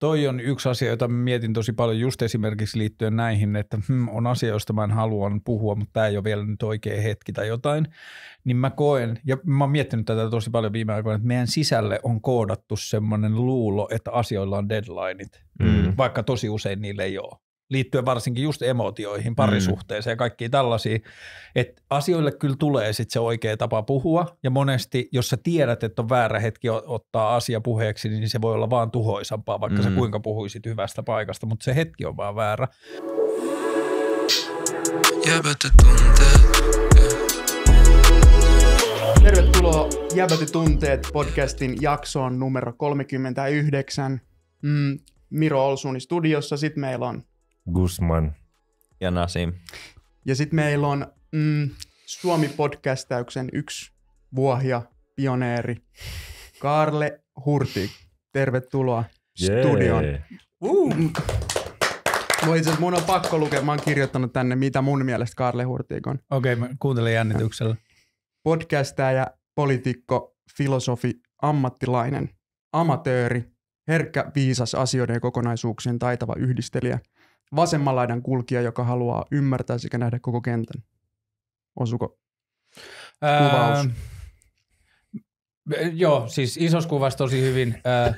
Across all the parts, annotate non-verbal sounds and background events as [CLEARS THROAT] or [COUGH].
toi on yksi asia, jota mietin tosi paljon just esimerkiksi liittyen näihin, että hmm, on asia, josta mä en halua puhua, mutta tämä ei ole vielä nyt oikea hetki tai jotain, niin mä koen, ja mä oon miettinyt tätä tosi paljon viime aikoina, että meidän sisälle on koodattu semmoinen luulo, että asioilla on deadlineit, mm. vaikka tosi usein niille ei ole liittyen varsinkin just emotioihin, parisuhteeseen ja kaikkiin tällaisia, että asioille kyllä tulee sitten se oikea tapa puhua ja monesti, jos sä tiedät, että on väärä hetki ottaa asia puheeksi, niin se voi olla vaan tuhoisampaa, vaikka mm. sä kuinka puhuisit hyvästä paikasta, mutta se hetki on vaan väärä. Tervetuloa Jäbäty tunteet podcastin jaksoon numero 39. Mm, Miro Olsuni studiossa, sitten meillä on Guzman ja Nasim. Ja sitten meillä on mm, suomi podcastäyksen yksi vuohja, pioneeri, Karle Hurti. Tervetuloa yeah. studioon. Uh. Mua itse mun on pakko lukea, mä oon kirjoittanut tänne, mitä mun mielestä Karle Hurtig on. Okei, okay, mä kuuntelen jännityksellä. Podcastaja, poliitikko, filosofi, ammattilainen, amatööri, herkkä, viisas asioiden ja kokonaisuuksien taitava yhdistelijä – vasemman laidan kulkija, joka haluaa ymmärtää sekä nähdä koko kentän? Osuko kuvaus? Öö, joo, siis isos kuvas tosi hyvin. Öö,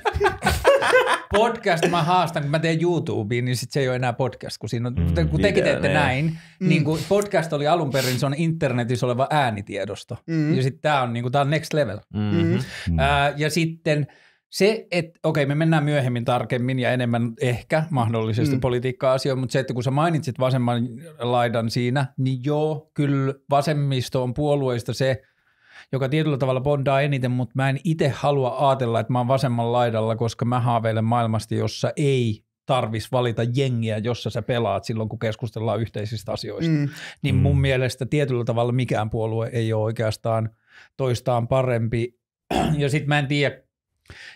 [LAUGHS] podcast mä haastan, kun mä teen YouTubeen, niin sit se ei ole enää podcast, kun, siinä on, mm, kun tekin teette ne. Niin. näin. Mm. Niin kun podcast oli alun perin, se on internetissä oleva äänitiedosto. Mm. Ja sitten tämä on, niin tää on next level. Mm-hmm. Öö, ja sitten – se, että okei, me mennään myöhemmin tarkemmin ja enemmän ehkä mahdollisesti mm. politiikka-asioihin, mutta se, että kun sä mainitsit vasemman laidan siinä, niin joo, kyllä vasemmisto on puolueista se, joka tietyllä tavalla bondaa eniten, mutta mä en itse halua ajatella, että mä oon vasemman laidalla, koska mä haaveilen maailmasta, jossa ei tarvis valita jengiä, jossa sä pelaat silloin, kun keskustellaan yhteisistä asioista. Mm. Niin mun mm. mielestä tietyllä tavalla mikään puolue ei ole oikeastaan toistaan parempi. [CLEARS THROAT] Ja sitten mä en tiedä,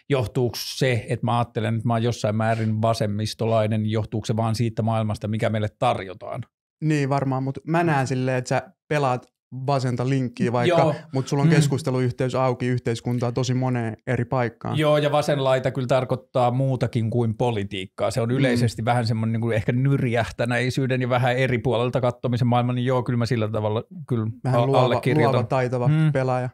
johtuuko se, että mä ajattelen, että mä oon jossain määrin vasemmistolainen, niin johtuuko se vaan siitä maailmasta, mikä meille tarjotaan? Niin varmaan, mutta mä näen mm. silleen, että sä pelaat vasenta linkkiä vaikka, Joo. mutta sulla on mm. keskusteluyhteys auki yhteiskuntaa tosi moneen eri paikkaan. Joo, ja vasenlaita kyllä tarkoittaa muutakin kuin politiikkaa. Se on mm. yleisesti mm. vähän semmoinen niin ehkä nyrjähtäneisyyden ja vähän eri puolelta katsomisen maailman niin joo, kyllä mä sillä tavalla kyllä Vähän luova, allekirjoitan. luova taitava mm. pelaaja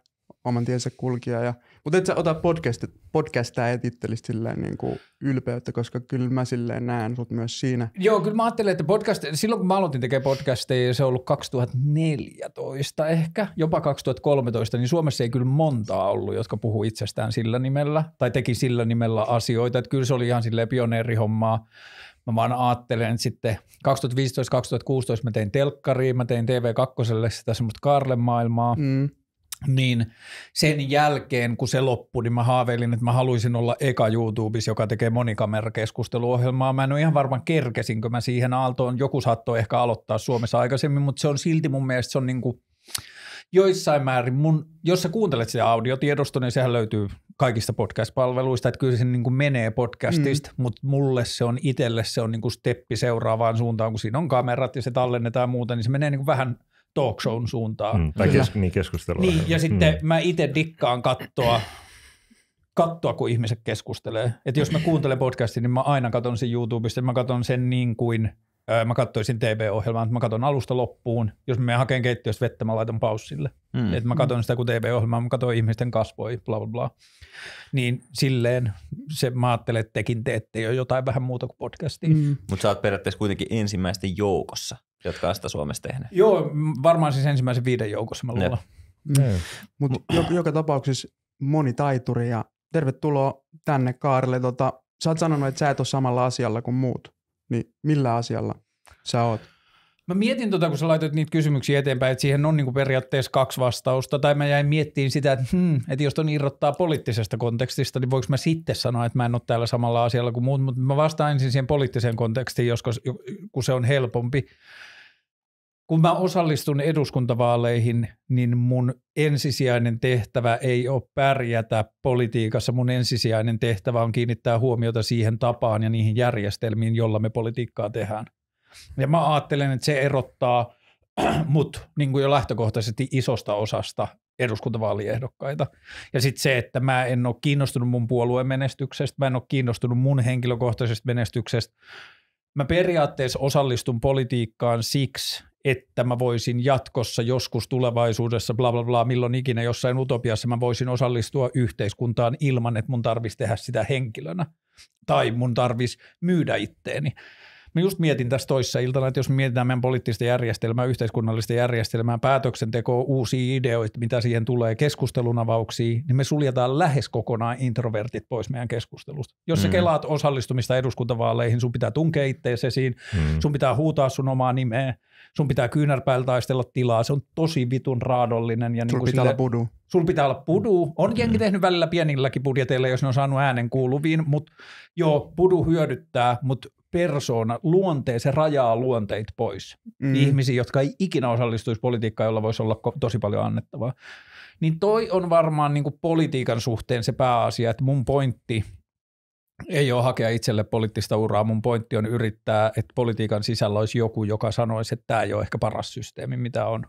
oman tiensä kulkija. Ja, mutta et sä ota podcast, podcastia ja silleen niin kuin ylpeyttä, koska kyllä mä silleen näen sut myös siinä. Joo, kyllä mä ajattelen, että podcast, silloin kun mä aloitin tekemään podcasteja, se on ollut 2014 ehkä, jopa 2013, niin Suomessa ei kyllä montaa ollut, jotka puhuu itsestään sillä nimellä tai teki sillä nimellä asioita. Että kyllä se oli ihan silleen pioneerihommaa. Mä vaan ajattelen, että sitten 2015-2016 mä tein telkkariin, mä tein TV2 sitä semmoista Karlen maailmaa. Mm niin sen jälkeen, kun se loppui, niin mä haaveilin, että mä haluaisin olla eka YouTubessa, joka tekee monikamerakeskusteluohjelmaa. Mä en ole ihan varma, kerkesinkö mä siihen aaltoon. Joku saattoi ehkä aloittaa Suomessa aikaisemmin, mutta se on silti mun mielestä, se on niin kuin joissain määrin mun, jos sä kuuntelet sitä audiotiedosta, niin sehän löytyy kaikista podcast-palveluista, että kyllä se niin kuin menee podcastista, mm. mutta mulle se on itselle, se on niin kuin steppi seuraavaan suuntaan, kun siinä on kamerat ja se tallennetaan ja muuta, niin se menee niin kuin vähän – talk shown suuntaan. Mm, tai kes, niin keskustelua. Niin, ja mm. sitten mm. mä itse dikkaan kattoa, kattoa, kun ihmiset keskustelee. Että jos mä kuuntelen podcastin, niin mä aina katson sen YouTubesta, mä katson sen niin kuin öö, mä katsoisin TV-ohjelmaa, että mä katson alusta loppuun. Jos mä hakeen keittiöstä vettä, mä laitan paussille. Mm. Et mä katson sitä kuin TV-ohjelmaa, mä katson ihmisten kasvoi, bla bla bla. Niin silleen se, mä ajattelen, että tekin teette jo jotain vähän muuta kuin podcastia. Mm. Mutta sä oot periaatteessa kuitenkin ensimmäisten joukossa jotka on sitä Suomessa tehneet. Joo, varmaan siis ensimmäisen viiden joukossa mä luulen. Mm. Mutta mm. joka, joka tapauksessa moni taituri ja tervetuloa tänne Kaarelle. Tota, sä oot sanonut, että sä et ole samalla asialla kuin muut. Niin millä asialla sä oot? Mä mietin tota, kun sä laitoit niitä kysymyksiä eteenpäin, että siihen on niinku periaatteessa kaksi vastausta, tai mä jäin miettiin sitä, että, hmm, että jos ton irrottaa poliittisesta kontekstista, niin voiko mä sitten sanoa, että mä en ole täällä samalla asialla kuin muut, mutta mä vastaan ensin siihen poliittiseen kontekstiin, joskus, kun se on helpompi kun mä osallistun eduskuntavaaleihin, niin mun ensisijainen tehtävä ei ole pärjätä politiikassa. Mun ensisijainen tehtävä on kiinnittää huomiota siihen tapaan ja niihin järjestelmiin, jolla me politiikkaa tehdään. Ja mä ajattelen, että se erottaa [CLEARS THROAT] mut niin kuin jo lähtökohtaisesti isosta osasta eduskuntavaaliehdokkaita. Ja sitten se, että mä en ole kiinnostunut mun puolueen menestyksestä, mä en ole kiinnostunut mun henkilökohtaisesta menestyksestä, mä periaatteessa osallistun politiikkaan siksi, että mä voisin jatkossa joskus tulevaisuudessa, bla bla bla, milloin ikinä jossain utopiassa mä voisin osallistua yhteiskuntaan ilman, että mun tarvitsisi tehdä sitä henkilönä tai mun tarvitsisi myydä itteeni. Mä just mietin tässä toissa iltana, että jos me mietitään meidän poliittista järjestelmää, yhteiskunnallista järjestelmää, päätöksentekoa, uusia ideoita, mitä siihen tulee, avauksia, niin me suljetaan lähes kokonaan introvertit pois meidän keskustelusta. Jos sä mm. kelaat osallistumista eduskuntavaaleihin, sun pitää tunkea ittees esiin, mm. sun pitää huutaa sun omaa nimeä, sun pitää kyynärpäällä taistella tilaa, se on tosi vitun raadollinen. Ja niin pitää sille, olla pudu. Sulla pitää olla pudu. On jengi mm. tehnyt välillä pienilläkin budjeteilla, jos ne on saanut äänen kuuluviin, mutta joo, pudu hyödyttää, mutta persoona, luonteen, se rajaa luonteet pois. Mm. Ihmisiä, jotka ei ikinä osallistuisi politiikkaan, jolla voisi olla tosi paljon annettavaa. Niin toi on varmaan niin kuin politiikan suhteen se pääasia, että mun pointti ei ole hakea itselle poliittista uraa. Mun pointti on yrittää, että politiikan sisällä olisi joku, joka sanoisi, että tämä ei ole ehkä paras systeemi, mitä on.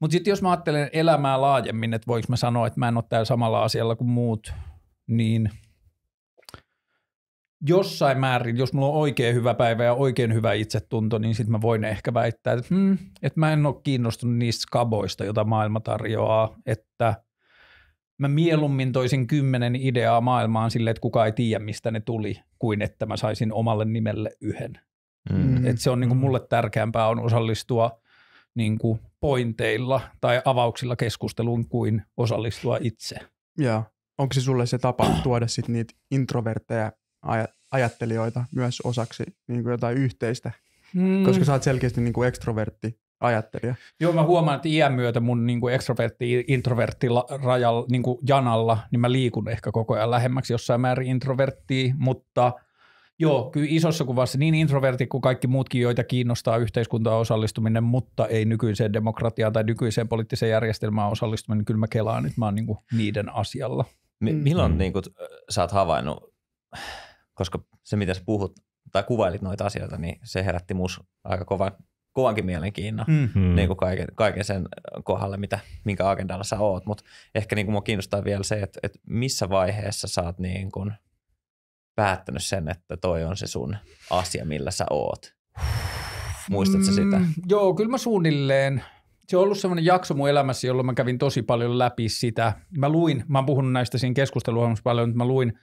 Mutta sitten jos mä ajattelen elämää laajemmin, että voiko mä sanoa, että mä en ole täällä samalla asialla kuin muut, niin – jossain määrin, jos mulla on oikein hyvä päivä ja oikein hyvä itsetunto, niin sitten mä voin ehkä väittää, että, hmm, että mä en ole kiinnostunut niistä skaboista, joita maailma tarjoaa, että mä mieluummin toisin kymmenen ideaa maailmaan sille, että kukaan ei tiedä, mistä ne tuli, kuin että mä saisin omalle nimelle yhden. Mm. Et se on niin kuin mm. mulle tärkeämpää on osallistua niin kuin pointeilla tai avauksilla keskusteluun kuin osallistua itse. Joo. Onko se sulle se tapa tuoda sit niitä introvertteja ajattelijoita myös osaksi niin kuin jotain yhteistä, mm. koska sä oot selkeästi niin kuin ekstrovertti ajattelija. Joo, mä huomaan, että iän myötä mun niin kuin ekstrovertti introvertti rajalla, niin kuin janalla, niin mä liikun ehkä koko ajan lähemmäksi jossain määrin introverttiin, mutta joo, kyllä isossa kuvassa niin introvertti kuin kaikki muutkin, joita kiinnostaa yhteiskuntaa osallistuminen, mutta ei nykyiseen demokratiaan tai nykyiseen poliittiseen järjestelmään osallistuminen, niin kyllä mä kelaan, että mä oon niin kuin niiden asialla. M- mm. milloin mm. niin kuin, äh, sä oot havainnut koska se, mitä sä puhut tai kuvailit noita asioita, niin se herätti mus aika kovan, kovankin mielenkiinnon mm-hmm. niin kuin kaiken, kaiken sen kohdalle, mitä, minkä agendalla sä oot. Mutta ehkä niin kuin mua kiinnostaa vielä se, että, että missä vaiheessa sä oot niin kuin päättänyt sen, että toi on se sun asia, millä sä oot. Muistatko mm, sitä? Joo, kyllä mä suunnilleen. Se on ollut semmoinen jakso mun elämässä, jolloin mä kävin tosi paljon läpi sitä. Mä luin, mä oon puhunut näistä siinä keskusteluohjelmassa paljon, mutta mä luin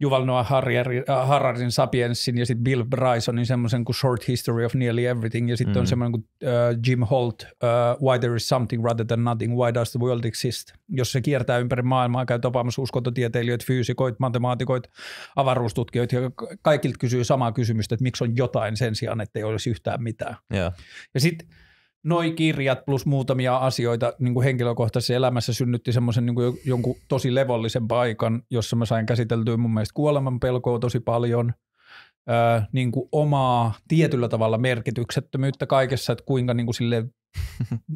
Juval Noah Harjarin, äh, Hararin Sapiensin ja sitten Bill Brysonin semmoisen kuin Short History of Nearly Everything ja sitten mm. on semmoinen kuin uh, Jim Holt, uh, Why There is Something Rather Than Nothing, Why Does the World Exist, jos se kiertää ympäri maailmaa, käy tapaamassa uskontotieteilijöitä, fyysikoit, matemaatikoit, avaruustutkijoita ja kaikilta kysyy samaa kysymystä, että miksi on jotain sen sijaan, että ei olisi yhtään mitään. Yeah. Ja sitten noi kirjat plus muutamia asioita niin kuin henkilökohtaisessa elämässä synnytti semmoisen niin jonkun tosi levollisen paikan, jossa mä sain käsiteltyä mun mielestä kuoleman pelkoa tosi paljon, öö, niin kuin omaa tietyllä tavalla merkityksettömyyttä kaikessa, että kuinka niin kuin sille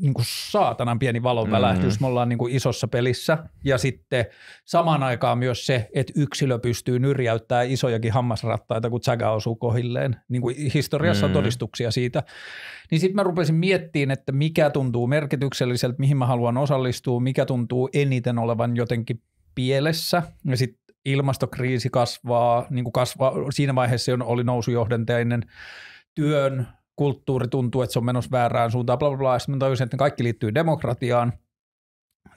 niin kuin saatanan pieni välähdys, mm-hmm. me ollaan niin kuin isossa pelissä. Ja sitten samaan aikaan myös se, että yksilö pystyy nyrjäyttää isojakin hammasrattaita, kun säkä osuu kohilleen. Niin kuin historiassa mm-hmm. on mm. todistuksia siitä. Niin sitten mä rupesin miettimään, että mikä tuntuu merkitykselliseltä, mihin mä haluan osallistua, mikä tuntuu eniten olevan jotenkin pielessä. Ja sitten ilmastokriisi kasvaa, niin kuin kasvaa, siinä vaiheessa oli nousujohdanteinen työn kulttuuri tuntuu, että se on menossa väärään suuntaan, bla bla bla, sitten mä tajusin, että ne kaikki liittyy demokratiaan,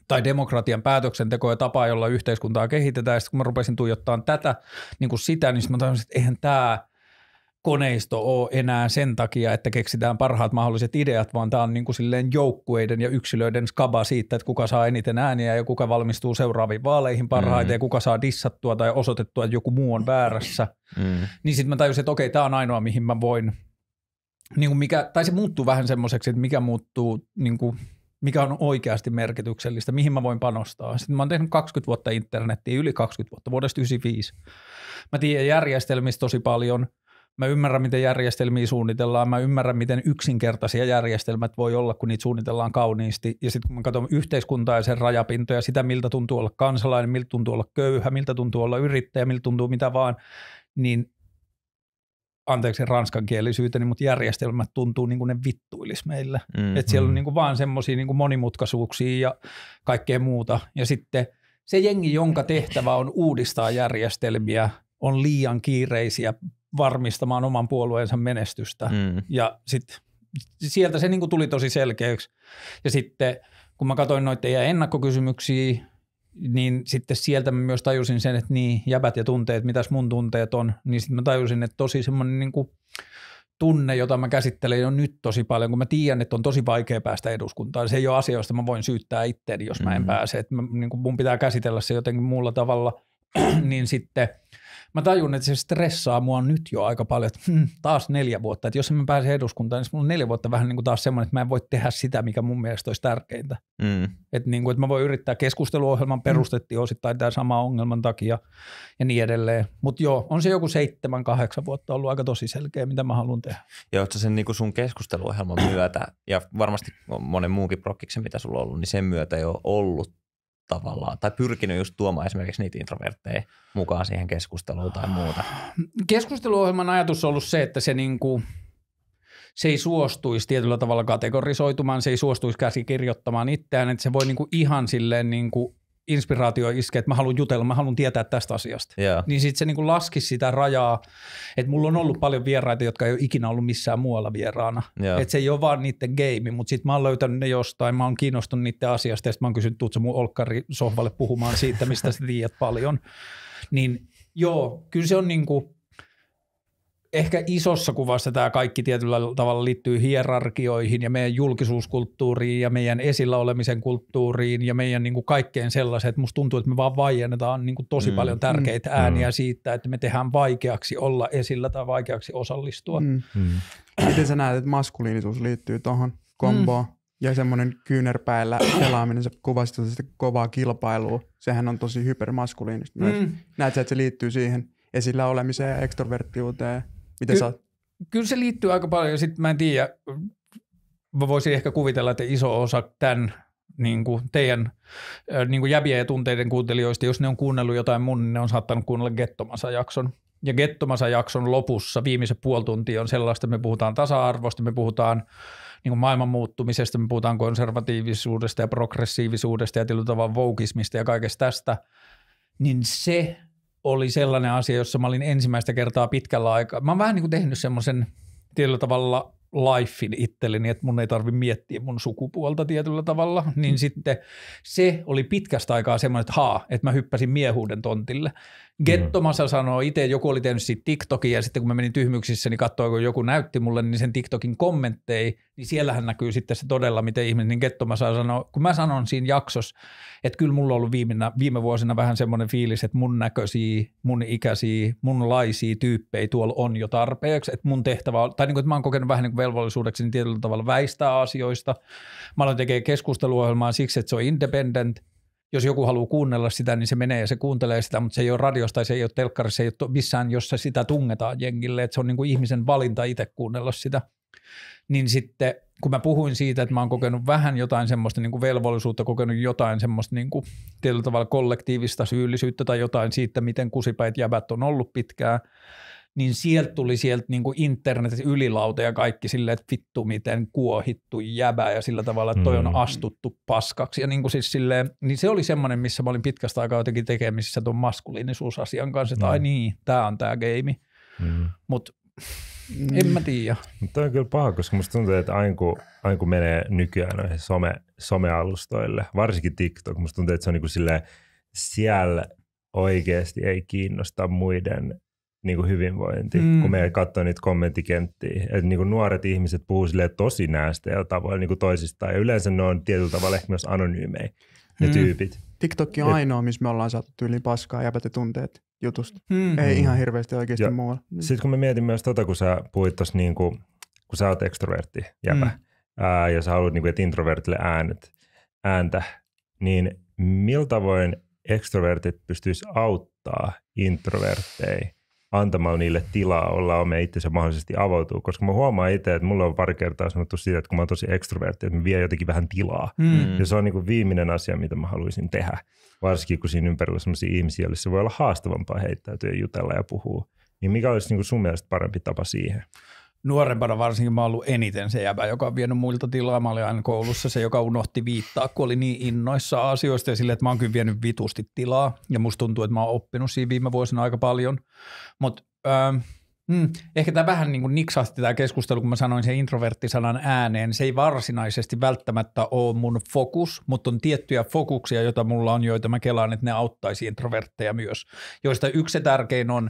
tai demokratian päätöksentekoa ja tapaa, jolla yhteiskuntaa kehitetään, ja sitten kun mä rupesin tuijottaa tätä, niin kuin sitä, niin mä tajusin, että eihän tämä koneisto ole enää sen takia, että keksitään parhaat mahdolliset ideat, vaan tämä on niin kuin silleen joukkueiden ja yksilöiden skaba siitä, että kuka saa eniten ääniä ja kuka valmistuu seuraaviin vaaleihin parhaiten mm. ja kuka saa dissattua tai osoitettua, että joku muu on väärässä. Mm. Niin sitten mä tajusin, että okei, tämä on ainoa, mihin mä voin niin kuin mikä, tai se muuttuu vähän semmoiseksi, että mikä muuttuu, niin kuin, mikä on oikeasti merkityksellistä, mihin mä voin panostaa. Sitten mä oon tehnyt 20 vuotta internettiä, yli 20 vuotta, vuodesta 95. Mä tiedän järjestelmistä tosi paljon. Mä ymmärrän, miten järjestelmiä suunnitellaan. Mä ymmärrän, miten yksinkertaisia järjestelmät voi olla, kun niitä suunnitellaan kauniisti. Ja sitten kun mä katson yhteiskuntaa ja sen rajapintoja, sitä miltä tuntuu olla kansalainen, miltä tuntuu olla köyhä, miltä tuntuu olla yrittäjä, miltä tuntuu mitä vaan, niin anteeksi ranskankielisyyteni, mutta järjestelmät tuntuu niin kuin ne vittuilis meillä. Mm-hmm. Että siellä on niin kuin vaan semmoisia niin monimutkaisuuksia ja kaikkea muuta. Ja sitten se jengi, jonka tehtävä on uudistaa järjestelmiä, on liian kiireisiä varmistamaan oman puolueensa menestystä. Mm. Ja sit, sieltä se niin kuin tuli tosi selkeäksi. Ja sitten kun mä katsoin noita ennakkokysymyksiä, niin sitten sieltä mä myös tajusin sen, että niin jäbät ja tunteet, mitäs mun tunteet on, niin sitten mä tajusin, että tosi semmoinen niin kuin tunne, jota mä käsittelen jo nyt tosi paljon, kun mä tiedän, että on tosi vaikea päästä eduskuntaan. Se ei ole asia, josta mä voin syyttää itseäni, jos mä en mm-hmm. pääse. että mä, niin kuin mun pitää käsitellä se jotenkin muulla tavalla, [CLEARS THROAT] niin sitten – mä tajun, että se stressaa mua nyt jo aika paljon, että hmm, taas neljä vuotta. Että jos mä pääsen eduskuntaan, niin mulla on neljä vuotta vähän niin kuin taas semmoinen, että mä en voi tehdä sitä, mikä mun mielestä olisi tärkeintä. Mm. Että niin kuin, että mä voin yrittää, keskusteluohjelman mm. perustettiin mm. osittain tämän sama ongelman takia ja niin edelleen. Mutta joo, on se joku seitsemän, kahdeksan vuotta ollut aika tosi selkeä, mitä mä haluan tehdä. Ja ootko sen niin kuin sun keskusteluohjelman myötä, ja varmasti monen muunkin prokkiksen, mitä sulla on ollut, niin sen myötä ei ole ollut tavallaan, tai pyrkinyt just tuomaan esimerkiksi niitä introvertteja mukaan siihen keskusteluun tai muuta? Keskusteluohjelman ajatus on ollut se, että se niin kuin, se ei suostuisi tietyllä tavalla kategorisoitumaan, se ei suostuisi käsikirjoittamaan itseään, että se voi niinku ihan silleen niinku inspiraatio iskee, että mä haluan jutella, mä haluan tietää tästä asiasta. Yeah. Niin sitten se niin laski sitä rajaa, että mulla on ollut paljon vieraita, jotka ei ole ikinä ollut missään muualla vieraana. Yeah. Että se ei ole vaan niiden game, mutta sitten mä oon löytänyt ne jostain, mä oon kiinnostunut niiden asiasta ja sitten mä oon kysynyt, tuutko mun olkkari sohvalle puhumaan siitä, mistä sä tiedät paljon. Niin joo, kyllä se on niin kuin, ehkä isossa kuvassa tämä kaikki tietyllä tavalla liittyy hierarkioihin ja meidän julkisuuskulttuuriin ja meidän esillä olemisen kulttuuriin ja meidän niin kuin kaikkeen sellaiseen, että musta tuntuu, että me vaan vaiennetaan niin kuin tosi mm. paljon mm. tärkeitä mm. ääniä siitä, että me tehdään vaikeaksi olla esillä tai vaikeaksi osallistua. Mm. Mm. Miten sä näet, että maskuliinisuus liittyy tuohon komboon? Mm. Ja semmoinen kyynärpäillä pelaaminen, se kuvastaa sitä kovaa kilpailua. Sehän on tosi hypermaskuliinista myös. Mm. Näet sä, että se liittyy siihen esillä olemiseen ja ekstroverttiuteen Miten Ky- sä oot? Kyllä se liittyy aika paljon. Sitten mä en tiedä, mä voisin ehkä kuvitella, että iso osa tämän niin kuin teidän niin kuin jäbiä ja tunteiden kuuntelijoista, jos ne on kuunnellut jotain mun, niin ne on saattanut kuunnella Gettomasa jakson. Ja Gettomasa jakson lopussa viimeisen puoli tuntia on sellaista, me puhutaan tasa-arvosta, me puhutaan niin kuin maailman muuttumisesta, me puhutaan konservatiivisuudesta ja progressiivisuudesta ja tietyllä tavalla voukismista ja kaikesta tästä, niin se oli sellainen asia, jossa mä olin ensimmäistä kertaa pitkällä aikaa. Mä oon vähän niin kuin tehnyt semmoisen tietyllä tavalla lifein itselleni, että mun ei tarvi miettiä mun sukupuolta tietyllä tavalla, niin mm. sitten se oli pitkästä aikaa semmoinen, että haa, että mä hyppäsin miehuuden tontille. Gettomassa mm. sanoo itse, joku oli tehnyt siitä TikTokia ja sitten kun mä menin tyhmyksissä, niin katsoin, kun joku näytti mulle, niin sen TikTokin kommentteja niin siellähän näkyy sitten se todella, miten ihminen niin ketto mä saan sanoa. Kun mä sanon siinä jaksossa, että kyllä mulla on ollut viime, viime vuosina vähän semmoinen fiilis, että mun näköisiä, mun ikäisiä, laisia tyyppejä tuolla on jo tarpeeksi, että mun tehtävä on, tai niin kuin, että mä oon kokenut vähän niin kuin velvollisuudeksi niin tietyllä tavalla väistää asioista. Mä aloin tekemään keskusteluohjelmaa siksi, että se on independent, jos joku haluaa kuunnella sitä, niin se menee ja se kuuntelee sitä, mutta se ei ole radiosta, se ei ole telkkarissa, se ei ole missään, jossa sitä tungetaan jengille. Että se on niin kuin ihmisen valinta itse kuunnella sitä niin sitten kun mä puhuin siitä, että mä oon kokenut vähän jotain semmoista niin kuin velvollisuutta, kokenut jotain semmoista niin kuin tietyllä tavalla kollektiivista syyllisyyttä tai jotain siitä, miten kusipäät jäbät on ollut pitkään, niin sieltä tuli sieltä niin kuin internetin ylilauta ja kaikki silleen, että vittu miten kuohittu jäbä ja sillä tavalla, että toi on mm. astuttu paskaksi. Ja niin kuin siis silleen, niin se oli semmoinen, missä mä olin pitkästä aikaa jotenkin tekemisissä tuon maskuliinisuusasian kanssa, että mm. ai niin, tämä on tämä game. Mm. Mutta en mä tiedä. Mutta on kyllä paha, koska musta tuntuu, että aina kun, aina kun menee nykyään noihin some, somealustoille, varsinkin TikTok, musta tuntuu, että se on kuin niinku silleen, siellä oikeasti ei kiinnosta muiden niin kuin hyvinvointi, mm. kun me katsoo niitä kommenttikenttiä. Että niin kuin nuoret ihmiset puhuu tosi näistä ja tavoilla niin kuin toisistaan, ja yleensä ne on tietyllä tavalla ehkä myös anonyymejä, ne mm. tyypit. TikTok on Et, ainoa, missä me ollaan saatu tyyliin paskaa ja tunteet jutusta. Mm. Ei hmm. ihan hirveästi oikeasti ja, muualla. Sitten kun mä mietin myös tota, kun sä puhuit tossa niin kuin, kun sä oot ekstrovertti jäpä, mm. ää, ja sä haluat niin kuin, että introvertille äänet, ääntä, niin miltä voin ekstrovertit pystyisi auttaa introvertteja antamalla niille tilaa olla oma itsensä mahdollisesti avautuu, koska mä huomaan itse, että mulla on pari kertaa sanottu siitä, että kun mä oon tosi ekstrovertti, että mä vie jotenkin vähän tilaa. Mm. mm. Ja se on niin kuin viimeinen asia, mitä mä haluaisin tehdä, varsinkin kun siinä ympärillä on sellaisia ihmisiä, joille se voi olla haastavampaa heittäytyä, jutella ja puhua. Niin mikä olisi niin kuin sun mielestä parempi tapa siihen? nuorempana varsinkin mä oon ollut eniten se jäbä, joka on vienyt muilta tilaa. Mä olin aina koulussa se, joka unohti viittaa, kun oli niin innoissa asioista ja sille, että mä oon kyllä vienyt vitusti tilaa. Ja musta tuntuu, että mä oon oppinut siinä viime vuosina aika paljon. Mutta ähm, Mm. Ehkä tämä vähän niin kuin niksahti tämä keskustelu, kun mä sanoin sen introverttisanan ääneen. Se ei varsinaisesti välttämättä ole mun fokus, mutta on tiettyjä fokuksia, joita mulla on, joita mä kelaan, että ne auttaisi introvertteja myös. Joista yksi tärkein on,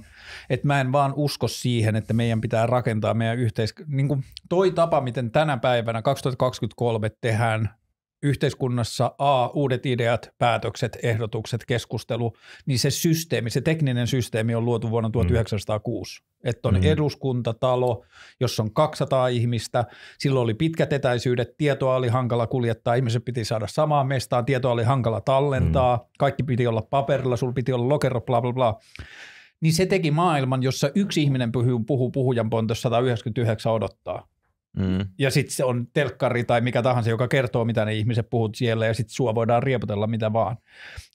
että mä en vaan usko siihen, että meidän pitää rakentaa meidän yhteis... Niin toi tapa, miten tänä päivänä 2023 tehdään yhteiskunnassa A, uudet ideat, päätökset, ehdotukset, keskustelu, niin se systeemi, se tekninen systeemi on luotu vuonna 1906. Mm. Että on mm. eduskuntatalo, jossa on 200 ihmistä, silloin oli pitkät etäisyydet, tietoa oli hankala kuljettaa, ihmiset piti saada samaan mestaan, tietoa oli hankala tallentaa, mm. kaikki piti olla paperilla, sulla piti olla lokero, bla bla bla niin se teki maailman, jossa yksi ihminen puhuu, puhuu puhujan pontossa 199 odottaa. Mm. Ja sitten se on telkkari tai mikä tahansa, joka kertoo, mitä ne ihmiset puhut siellä, ja sitten sua voidaan riepotella mitä vaan.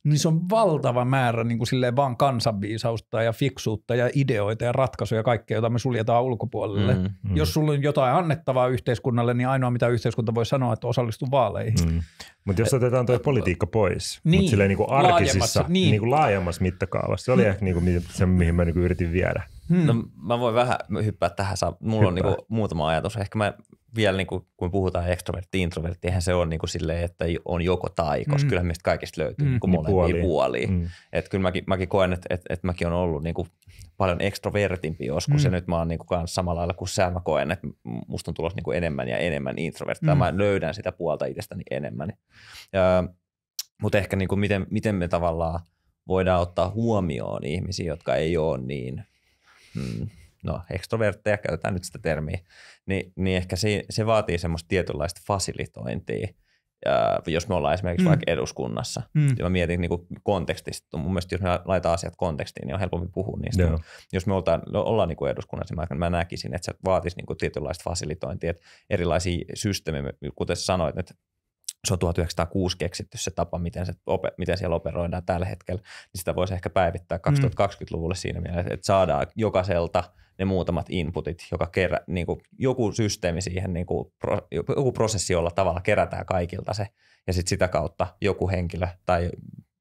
Niin se on valtava määrä niin kuin silleen vaan kansanviisausta ja fiksuutta ja ideoita ja ratkaisuja kaikkea, jota me suljetaan ulkopuolelle. Mm, mm. Jos sulla on jotain annettavaa yhteiskunnalle, niin ainoa mitä yhteiskunta voi sanoa, että osallistu vaaleihin. Mm. Mutta jos otetaan tuo politiikka pois, niin, mutta silleen niin kuin arkisissa, laajemmassa, niin. Niin kuin laajemmassa mittakaavassa, se oli mm. ehkä niin kuin se, mihin mä niin kuin yritin viedä Hmm. No mä voin vähän hyppää tähän. Mulla Hyppää. on kuin niinku muutama ajatus. Ehkä mä vielä, kuin, niinku, kun puhutaan ekstrovertti, introvertti, eihän se ole niin silleen, että on joko tai, koska mm. kyllä meistä kaikista löytyy mm. niin molempia puolia. Puoli. Mm. Et kyllä mäkin, mäkin koen, että et, et mäkin on ollut niin kuin paljon ekstrovertimpi joskus mm. ja nyt mä oon kuin kans samalla lailla kuin sä, mä koen, että musta on tulossa kuin enemmän ja enemmän introvertti, Mm. Mä löydän sitä puolta itsestäni enemmän. Mutta ehkä kuin miten, miten me tavallaan voidaan ottaa huomioon ihmisiä, jotka ei ole niin – mm, no ekstrovertteja, käytetään nyt sitä termiä, niin, niin ehkä se, se vaatii semmoista tietynlaista fasilitointia, ja jos me ollaan esimerkiksi mm. vaikka eduskunnassa. Mm. Ja mä mietin niin kuin kontekstista. Mun mielestä jos me laitetaan asiat kontekstiin, niin on helpompi puhua niistä. Yeah. Jos me ollaan, no, ollaan niin kuin eduskunnassa, niin mä näkisin, että se vaatisi niin kuin tietynlaista fasilitointia, että erilaisia systeemejä, kuten sanoit, että se on 1906 keksitty se tapa, miten, se, miten siellä operoidaan tällä hetkellä, niin sitä voisi ehkä päivittää 2020-luvulle mm. siinä mielessä, että saadaan jokaiselta ne muutamat inputit, joka kerä, niin kuin joku systeemi siihen, niin kuin, joku prosessi, jolla tavalla kerätään kaikilta se, ja sitten sitä kautta joku henkilö tai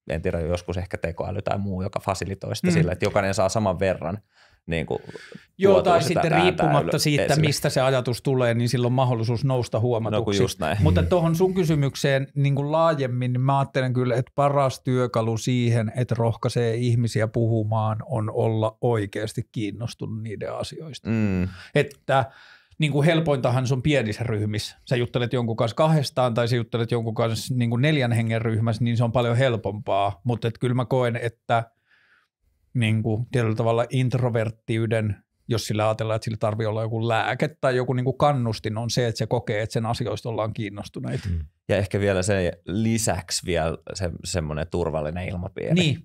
en tiedä, joskus ehkä tekoäly tai muu, joka fasilitoi sitä mm. sillä, että jokainen saa saman verran niin kuin, Joo, tai sitten riippumatta siitä, esille. mistä se ajatus tulee, niin silloin on mahdollisuus nousta no, huomatuksi. No, Mutta tuohon sun kysymykseen niin kuin laajemmin, niin mä ajattelen kyllä, että paras työkalu siihen, että rohkaisee ihmisiä puhumaan, on olla oikeasti kiinnostunut niiden asioista. Mm. Että niin kuin helpointahan se on pienissä ryhmissä. Sä juttelet jonkun kanssa kahdestaan tai sä juttelet jonkun kanssa niin kuin neljän hengen ryhmässä, niin se on paljon helpompaa. Mutta kyllä mä koen, että – niin kuin, tietyllä tavalla introverttiyden, jos sillä ajatellaan, että sillä tarvii olla joku lääke tai joku niin kuin kannustin, on se, että se kokee, että sen asioista ollaan kiinnostuneita. Mm. Ja ehkä vielä sen lisäksi vielä se, semmoinen turvallinen ilmapiiri. Niin,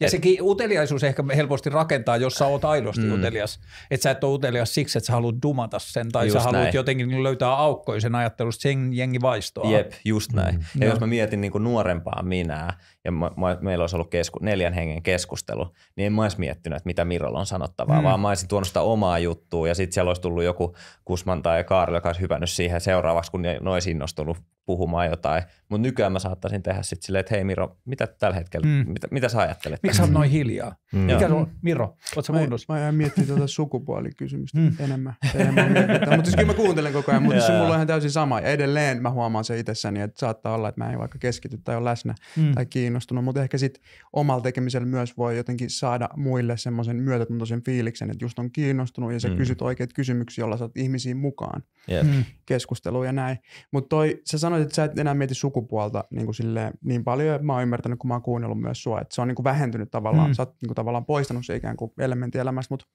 ja Et... sekin uteliaisuus ehkä helposti rakentaa, jos sä oot aidosti mm. utelias. Että sä et ole utelias siksi, että sä haluat dumata sen tai just sä haluat näin. jotenkin löytää aukkoisen ajattelusta, sen jengi vaistoa. Jep, just näin. Mm. Ja no. jos mä mietin niin kuin nuorempaa minää, ja mä, mä, meillä olisi ollut kesku, neljän hengen keskustelu, niin en mä olisi miettinyt, että mitä Mirolla on sanottavaa, mm. vaan mä olisin tuonut sitä omaa juttua ja sitten siellä olisi tullut joku Kusman tai Kaarli, joka olisi hypännyt siihen seuraavaksi, kun ne olisi innostunut puhumaan jotain. Mutta nykyään mä saattaisin tehdä sitten silleen, että hei Miro, mitä tällä hetkellä, mm. mitä, mitä sä ajattelet? Miksi on noin hiljaa? Mm. Mikä on, Miro, ootko sä muunnus? Mä, en jäin miettimään tätä tuota sukupuolikysymystä mm. enemmän. enemmän mutta siis kyllä mä kuuntelen koko ajan, mutta se siis mulla on ihan täysin sama. Ja edelleen mä huomaan se itsessäni, että saattaa olla, että mä en vaikka keskity tai ole läsnä mm. tai kiinni kiinnostunut, mutta ehkä sitten omalla tekemisellä myös voi jotenkin saada muille semmoisen myötätuntoisen fiiliksen, että just on kiinnostunut ja sä mm. kysyt oikeat kysymyksiä, jolla saat ihmisiin mukaan yep. Mm. keskusteluun ja näin. Mutta toi, sä sanoit, että sä et enää mieti sukupuolta niin, kuin silleen, niin paljon, että mä oon ymmärtänyt, kun mä oon kuunnellut myös sua, että se on niin kuin vähentynyt tavallaan, mm. sä oot niin kuin tavallaan poistanut se ikään kuin elementti elämästä, mutta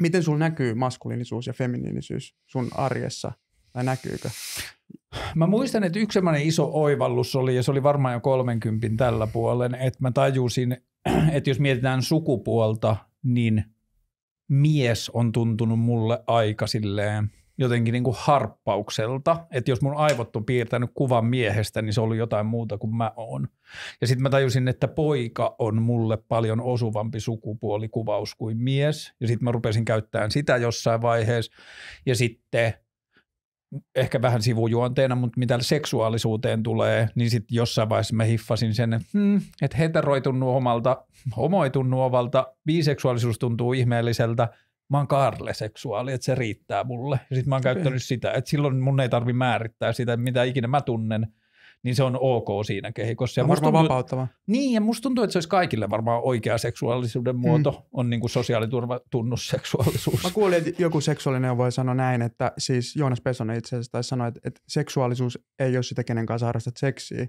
miten sulla näkyy maskuliinisuus ja feminiinisyys sun arjessa? Tai näkyykö? Mä muistan, että yksi semmoinen iso oivallus oli, ja se oli varmaan jo 30 tällä puolen, että mä tajusin, [CLEARS THROAT] että jos mietitään sukupuolta, niin mies on tuntunut mulle aika silleen jotenkin niin kuin harppaukselta, että jos mun aivot on piirtänyt kuvan miehestä, niin se oli jotain muuta kuin mä oon. Ja sitten mä tajusin, että poika on mulle paljon osuvampi sukupuolikuvaus kuin mies, ja sitten mä rupesin käyttämään sitä jossain vaiheessa, ja sitten – ehkä vähän sivujuonteena, mutta mitä seksuaalisuuteen tulee, niin sitten jossain vaiheessa mä hiffasin sen, hmm, että heteroi tunnu omalta, homoi tunnu omalta, biseksuaalisuus tuntuu ihmeelliseltä, mä oon karleseksuaali, että se riittää mulle. sitten mä oon okay. käyttänyt sitä, että silloin mun ei tarvi määrittää sitä, mitä ikinä mä tunnen – niin se on ok siinä kehikossa. Ja varmaan tuntuu, vapauttava. Niin, ja musta tuntuu, että se olisi kaikille varmaan oikea seksuaalisuuden mm. muoto, mm. on niin kuin sosiaaliturva Mä kuulin, että joku seksuaalinen voi sanoa näin, että siis Joonas Pesonen itse asiassa taisi sanoa, että, että seksuaalisuus ei ole sitä, kenen kanssa harrastat seksiä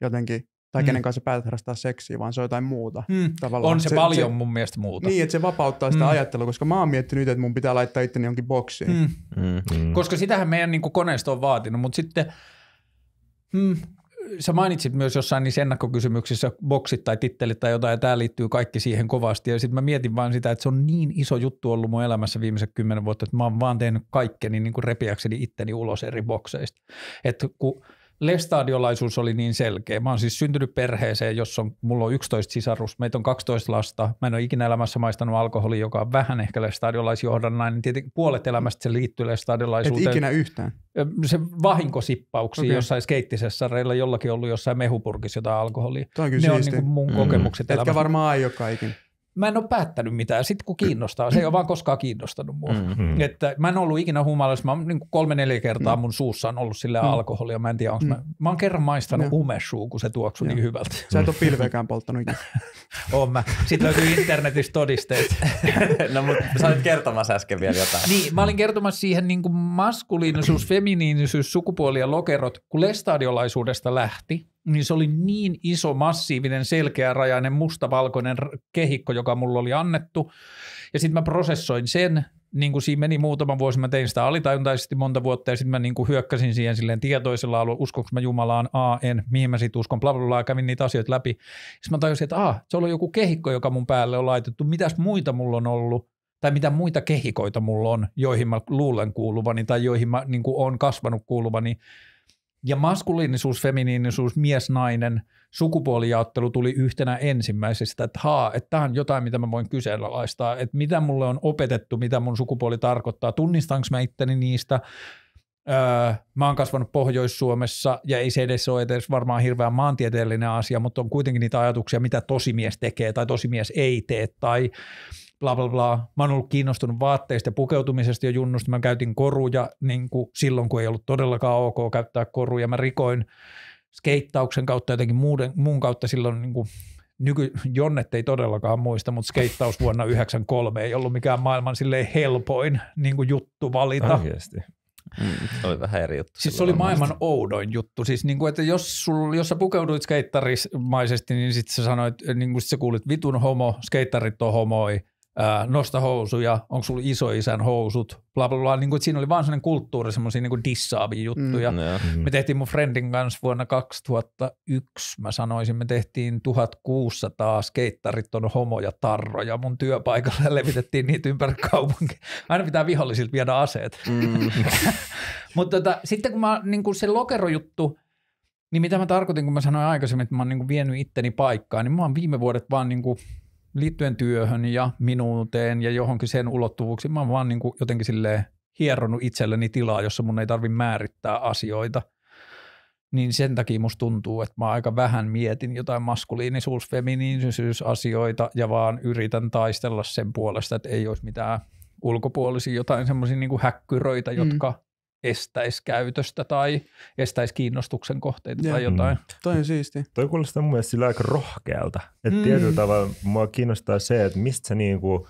jotenkin, tai mm. kenen kanssa päätät harrastaa seksiä, vaan se on jotain muuta. Mm. Tavallaan. On se, se paljon se, mun mielestä muuta. Niin, että se vapauttaa sitä mm. ajattelua, koska mä oon miettinyt, että mun pitää laittaa itteni jonkin boksiin. Mm. Mm. Koska sitähän meidän niin koneisto on vaatinut, mutta sitten – Hmm. Sä mainitsit myös jossain niissä ennakkokysymyksissä boksit tai tittelit tai jotain, ja tämä liittyy kaikki siihen kovasti. Ja sitten mä mietin vaan sitä, että se on niin iso juttu ollut mun elämässä viimeiset kymmenen vuotta, että mä oon vaan tehnyt kaikkeni niin kuin repiäkseni itteni ulos eri bokseista. Että kun Lestadiolaisuus oli niin selkeä. Mä oon siis syntynyt perheeseen, jossa on, mulla on 11 sisarus, meitä on 12 lasta. Mä en ole ikinä elämässä maistanut alkoholia, joka on vähän ehkä lestadiolaisjohdannainen. Niin tietenkin puolet elämästä se liittyy lestadiolaisuuteen. Et ikinä yhtään? Se vahinkosippauksia okay. jossain reillä jollakin ollut jossain mehupurkissa jotain alkoholia. on ne siistiä. on niin mun mm. kokemukset mm. Elämässä. Etkä varmaan aio kaikin mä en ole päättänyt mitään. Sitten kun kiinnostaa, se ei ole vaan koskaan kiinnostanut mua. Mm-hmm. Että mä en ollut ikinä humalassa, mä oon niin kolme-neljä kertaa mun suussa on ollut sille mm. alkoholia, mä en tiedä onko mm. mä, mä oon kerran maistanut no. umeshuu, kun se tuoksui niin hyvältä. Sä et ole pilveäkään polttanut ikinä. [LAUGHS] oon mä. Sitten löytyy internetistä todisteet. [LAUGHS] no mutta sä olit kertomassa äsken vielä jotain. Niin, mä olin kertomassa siihen niin kuin maskuliinisuus, [CLEARS THROAT] feminiinisyys, sukupuoli ja lokerot, kun lestadiolaisuudesta lähti, niin se oli niin iso, massiivinen, selkeärajainen, mustavalkoinen kehikko, joka mulla oli annettu. Ja sitten mä prosessoin sen, niin kuin siinä meni muutama vuosi, mä tein sitä alitajuntaisesti monta vuotta, ja sitten mä niin kuin hyökkäsin siihen silleen tietoisella alueella, uskonko mä Jumalaan, a, en, mihin mä sitten uskon, bla, bla, bla, kävin niitä asioita läpi. Sitten mä tajusin, että a, se oli joku kehikko, joka mun päälle on laitettu, mitäs muita mulla on ollut, tai mitä muita kehikoita mulla on, joihin mä luulen kuuluvani, tai joihin mä niin kuin olen kasvanut kuuluvani, ja maskuliinisuus, feminiinisuus, mies, nainen, sukupuolijaottelu tuli yhtenä ensimmäisestä että haa, että tämä on jotain, mitä mä voin kyseenalaistaa, että mitä mulle on opetettu, mitä mun sukupuoli tarkoittaa, tunnistanko mä itteni niistä, Öö, mä oon kasvanut Pohjois-Suomessa ja ei se edes ole edes varmaan hirveän maantieteellinen asia, mutta on kuitenkin niitä ajatuksia, mitä tosimies tekee tai tosimies ei tee tai bla bla bla. Mä oon ollut kiinnostunut vaatteista ja pukeutumisesta jo junnusta. Mä käytin koruja niin kuin silloin, kun ei ollut todellakaan ok käyttää koruja. Mä rikoin skeittauksen kautta jotenkin muuden, muun kautta silloin niin kuin nyky, Jonnet ei todellakaan muista, mutta skeittaus vuonna 1993 [LAUGHS] ei ollut mikään maailman silleen helpoin niin kuin juttu valita. Oikeasti. Mm, oli vähän eri juttu. Siis se oli maailman muista. oudoin juttu. Siis niin kuin, että jos, sul, jos sä pukeuduit skeittarismaisesti, niin sitten sä sanoit, niin kuin sit sä kuulit vitun homo, skeittarit on homoi, ää, nosta housuja, onko sulla isoisän housut, bla bla bla. Niin kuin, siinä oli vaan sellainen kulttuuri, semmoisia niin dissaavia juttuja. Mm, yeah. Me tehtiin mun friendin kanssa vuonna 2001, mä sanoisin, me tehtiin 1600 skeittarit on homoja tarroja mun työpaikalla ja [LAUGHS] levitettiin niitä ympäri kaupunkia. Aina pitää vihollisilta viedä aseet. Mm. [LAUGHS] Mutta tota, sitten kun mä, niin kuin se lokerojuttu, niin mitä mä tarkoitin, kun mä sanoin aikaisemmin, että mä oon niin kuin vienyt itteni paikkaan, niin mä oon viime vuodet vaan niin kuin – liittyen työhön ja minuuteen ja johonkin sen ulottuvuuksiin. Mä oon vaan niin kuin jotenkin silleen hieronnut itselleni tilaa, jossa mun ei tarvi määrittää asioita. Niin sen takia musta tuntuu, että mä aika vähän mietin jotain maskuliinisuus, asioita ja vaan yritän taistella sen puolesta, että ei olisi mitään ulkopuolisia jotain semmoisia niin häkkyröitä, mm. jotka mm estäisi käytöstä tai estäisi kiinnostuksen kohteita ja. tai jotain. Mm. Toi on siisti. Toi kuulostaa mun mielestä sillä aika rohkealta. Että mm. tietyllä tavalla mua kiinnostaa se, että mistä sä niinku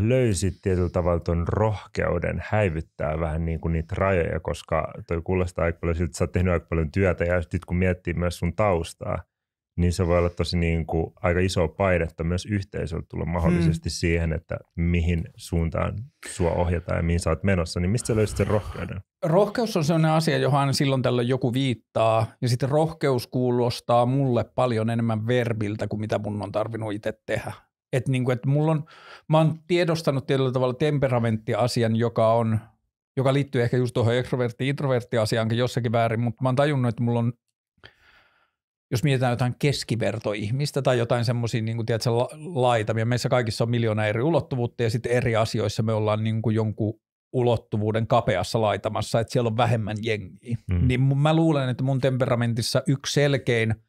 löysit tietyllä tavalla ton rohkeuden häivyttää vähän niinku niitä rajoja, koska toi kuulostaa aika paljon siltä, että sä oot tehnyt aika paljon työtä ja sitten kun miettii myös sun taustaa, niin se voi olla tosi niin kuin aika iso painetta myös yhteisöltä tulla mm. mahdollisesti mm. siihen, että mihin suuntaan sua ohjataan ja mihin sä oot menossa, niin mistä sä löysit sen rohkeuden? Rohkeus on sellainen asia, johon silloin tällöin joku viittaa, ja sitten rohkeus kuulostaa mulle paljon enemmän verbiltä kuin mitä mun on tarvinnut itse tehdä. Et niin kuin, että mulla on, mä oon tiedostanut tietyllä tavalla temperamenttiasian, joka on joka liittyy ehkä just tuohon ekrovertti introvertti asiaankin jossakin väärin, mutta mä oon tajunnut, että mulla on jos mietitään jotain keskivertoihmistä tai jotain semmoisia niin kuin, tiedätkö, la- laitamia, meissä kaikissa on miljoona eri ulottuvuutta ja sitten eri asioissa me ollaan niin kuin jonkun ulottuvuuden kapeassa laitamassa, että siellä on vähemmän jengiä. Mm. Niin mä luulen, että mun temperamentissa yksi selkein –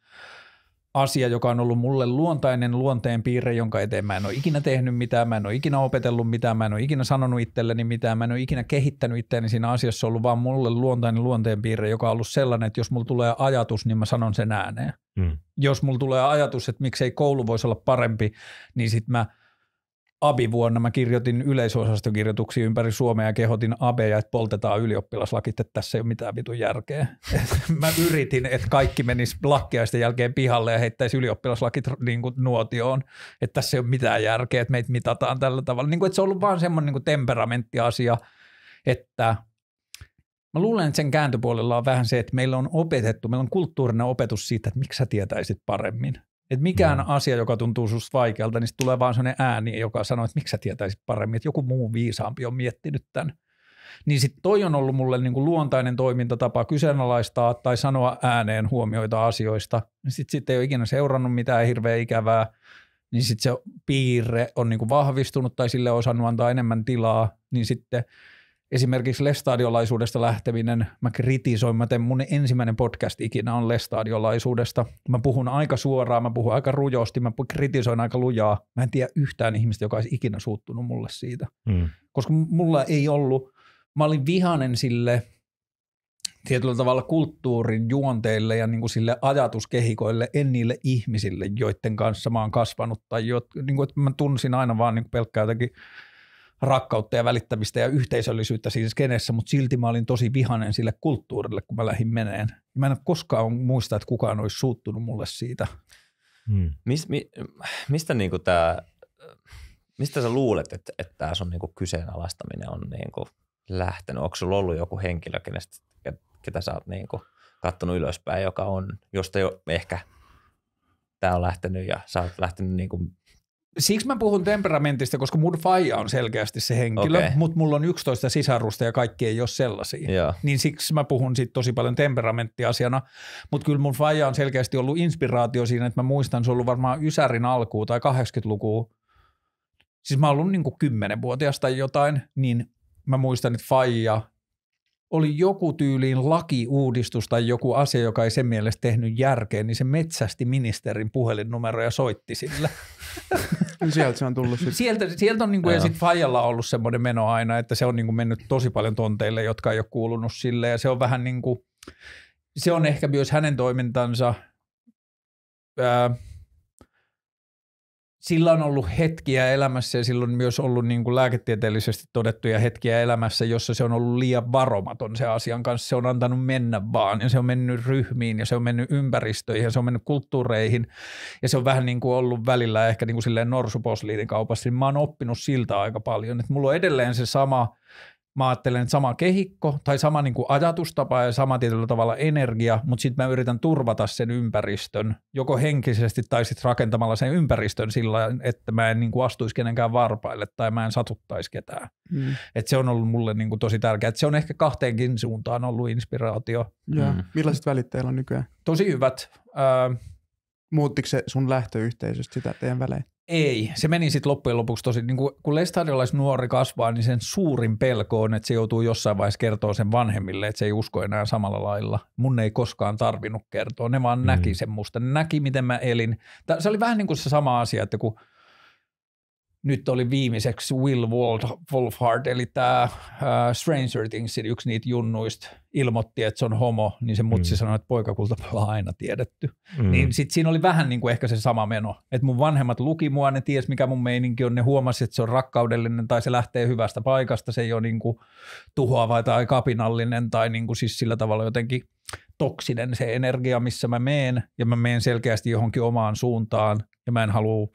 asia, joka on ollut mulle luontainen luonteen piirre, jonka eteen mä en ole ikinä tehnyt mitään, mä en ole ikinä opetellut mitään, mä en ole ikinä sanonut itselleni mitään, mä en ole ikinä kehittänyt itseäni siinä asiassa, on ollut vaan mulle luontainen luonteen piirre, joka on ollut sellainen, että jos mulla tulee ajatus, niin mä sanon sen ääneen. Mm. Jos mulla tulee ajatus, että miksei koulu voisi olla parempi, niin sitten mä – Abi-vuonna mä kirjoitin yleisosastokirjoituksia ympäri Suomea ja kehotin abeja, että poltetaan ylioppilaslakit, että tässä ei ole mitään vitun järkeä. [LAUGHS] mä yritin, että kaikki menis lakkiaisten jälkeen pihalle ja heittäisi ylioppilaslakit niin kuin nuotioon, että tässä ei ole mitään järkeä, että meitä mitataan tällä tavalla. Niin kuin, että se on ollut vaan semmoinen niin temperamenttiasia, että Mä luulen, että sen kääntöpuolella on vähän se, että meillä on opetettu, meillä on kulttuurinen opetus siitä, että miksi sä tietäisit paremmin. Et mikään no. asia, joka tuntuu susta vaikealta, niin tulee vaan sellainen ääni, joka sanoo, että miksi sä tietäisit paremmin, että joku muu viisaampi on miettinyt tämän. Niin sitten toi on ollut mulle niinku luontainen toimintatapa kyseenalaistaa tai sanoa ääneen huomioita asioista. Sitten niin sit ei ole ikinä seurannut mitään hirveä ikävää, niin sitten se piirre on niinku vahvistunut tai sille on osannut antaa enemmän tilaa, niin sitten – esimerkiksi lestadiolaisuudesta lähteminen, mä kritisoin, mä teen mun ensimmäinen podcast ikinä on lestadiolaisuudesta. Mä puhun aika suoraan, mä puhun aika rujosti, mä kritisoin aika lujaa. Mä en tiedä yhtään ihmistä, joka olisi ikinä suuttunut mulle siitä. Mm. Koska mulla ei ollut, mä olin vihanen sille tietyllä tavalla kulttuurin juonteille ja niin kuin sille ajatuskehikoille, en niille ihmisille, joiden kanssa mä oon kasvanut tai jot, niin kuin, että mä tunsin aina vaan niin pelkkää jotakin – rakkautta ja välittämistä ja yhteisöllisyyttä siinä skeneessä, mutta silti mä olin tosi vihanen sille kulttuurille, kun mä lähdin meneen. Mä en koskaan muista, että kukaan olisi suuttunut mulle siitä. Hmm. Mis, mi, mistä niinku tää, mistä sä luulet, että, että tämä sun niinku kyseenalaistaminen on niinku lähtenyt? Onko sulla ollut joku henkilö, kenestä, ketä sä oot niinku kattonut ylöspäin, joka on, josta jo ehkä tämä on lähtenyt ja sä oot lähtenyt niinku Siksi mä puhun temperamentista, koska mun faija on selkeästi se henkilö, okay. mutta mulla on 11 sisarusta ja kaikki ei ole sellaisia. Yeah. Niin siksi mä puhun siitä tosi paljon temperamenttiasiana, mutta kyllä mun faija on selkeästi ollut inspiraatio siinä, että mä muistan, se on ollut varmaan Ysärin alkuun tai 80-lukua. Siis mä oon ollut niin 10-vuotias tai jotain, niin mä muistan, että faija oli joku tyyliin lakiuudistus tai joku asia, joka ei sen mielestä tehnyt järkeä, niin se metsästi ministerin puhelinnumero ja soitti sillä. [LAUGHS] Niin sieltä se on tullut Sit. Sieltä, sieltä on niin kuin, ja sitten Fajalla ollut semmoinen meno aina, että se on niin kuin mennyt tosi paljon tonteille, jotka ei ole kuulunut sille. Ja se on vähän niin kuin, se on ehkä myös hänen toimintansa, ää, sillä on ollut hetkiä elämässä ja silloin myös ollut niin kuin lääketieteellisesti todettuja hetkiä elämässä, jossa se on ollut liian varomaton se asian kanssa. Se on antanut mennä vaan ja se on mennyt ryhmiin ja se on mennyt ympäristöihin ja se on mennyt kulttuureihin ja se on vähän niin kuin ollut välillä ehkä niin kuin silleen norsuposliinin kaupassa. Niin mä oon oppinut siltä aika paljon, että mulla on edelleen se sama – mä ajattelen, että sama kehikko tai sama niin kuin ajatustapa ja sama tietyllä tavalla energia, mutta sitten mä yritän turvata sen ympäristön, joko henkisesti tai sitten rakentamalla sen ympäristön sillä että mä en niin kuin astuisi kenenkään varpaille tai mä en satuttaisi ketään. Mm. Et se on ollut mulle niin kuin tosi tärkeää. se on ehkä kahteenkin suuntaan ollut inspiraatio. Mm. Millaiset välit teillä on nykyään? Tosi hyvät. Äh, Muuttiko se sun lähtöyhteisöstä sitä teidän välein? Ei, se meni sitten loppujen lopuksi tosi, niin kun, kun nuori kasvaa, niin sen suurin pelko on, että se joutuu jossain vaiheessa kertoa sen vanhemmille, että se ei usko enää samalla lailla. Mun ei koskaan tarvinnut kertoa, ne vaan mm. näki sen musta, ne näki miten mä elin. Tää, se oli vähän niin kuin se sama asia, että kun nyt oli viimeiseksi Will Wolfhard, eli tämä uh, äh, Stranger Thingsin yksi niitä junnuista, ilmoitti, että se on homo, niin se mutsi mm. sanoi, että poikakulta on aina tiedetty. Mm. Niin sit siinä oli vähän niin kuin ehkä se sama meno, että mun vanhemmat luki mua, ne ties mikä mun meininki on, ne huomasi, että se on rakkaudellinen tai se lähtee hyvästä paikasta, se ei ole niin kuin tuhoava tai kapinallinen tai niin kuin siis sillä tavalla jotenkin toksinen se energia, missä mä meen, ja mä meen selkeästi johonkin omaan suuntaan, ja mä en halua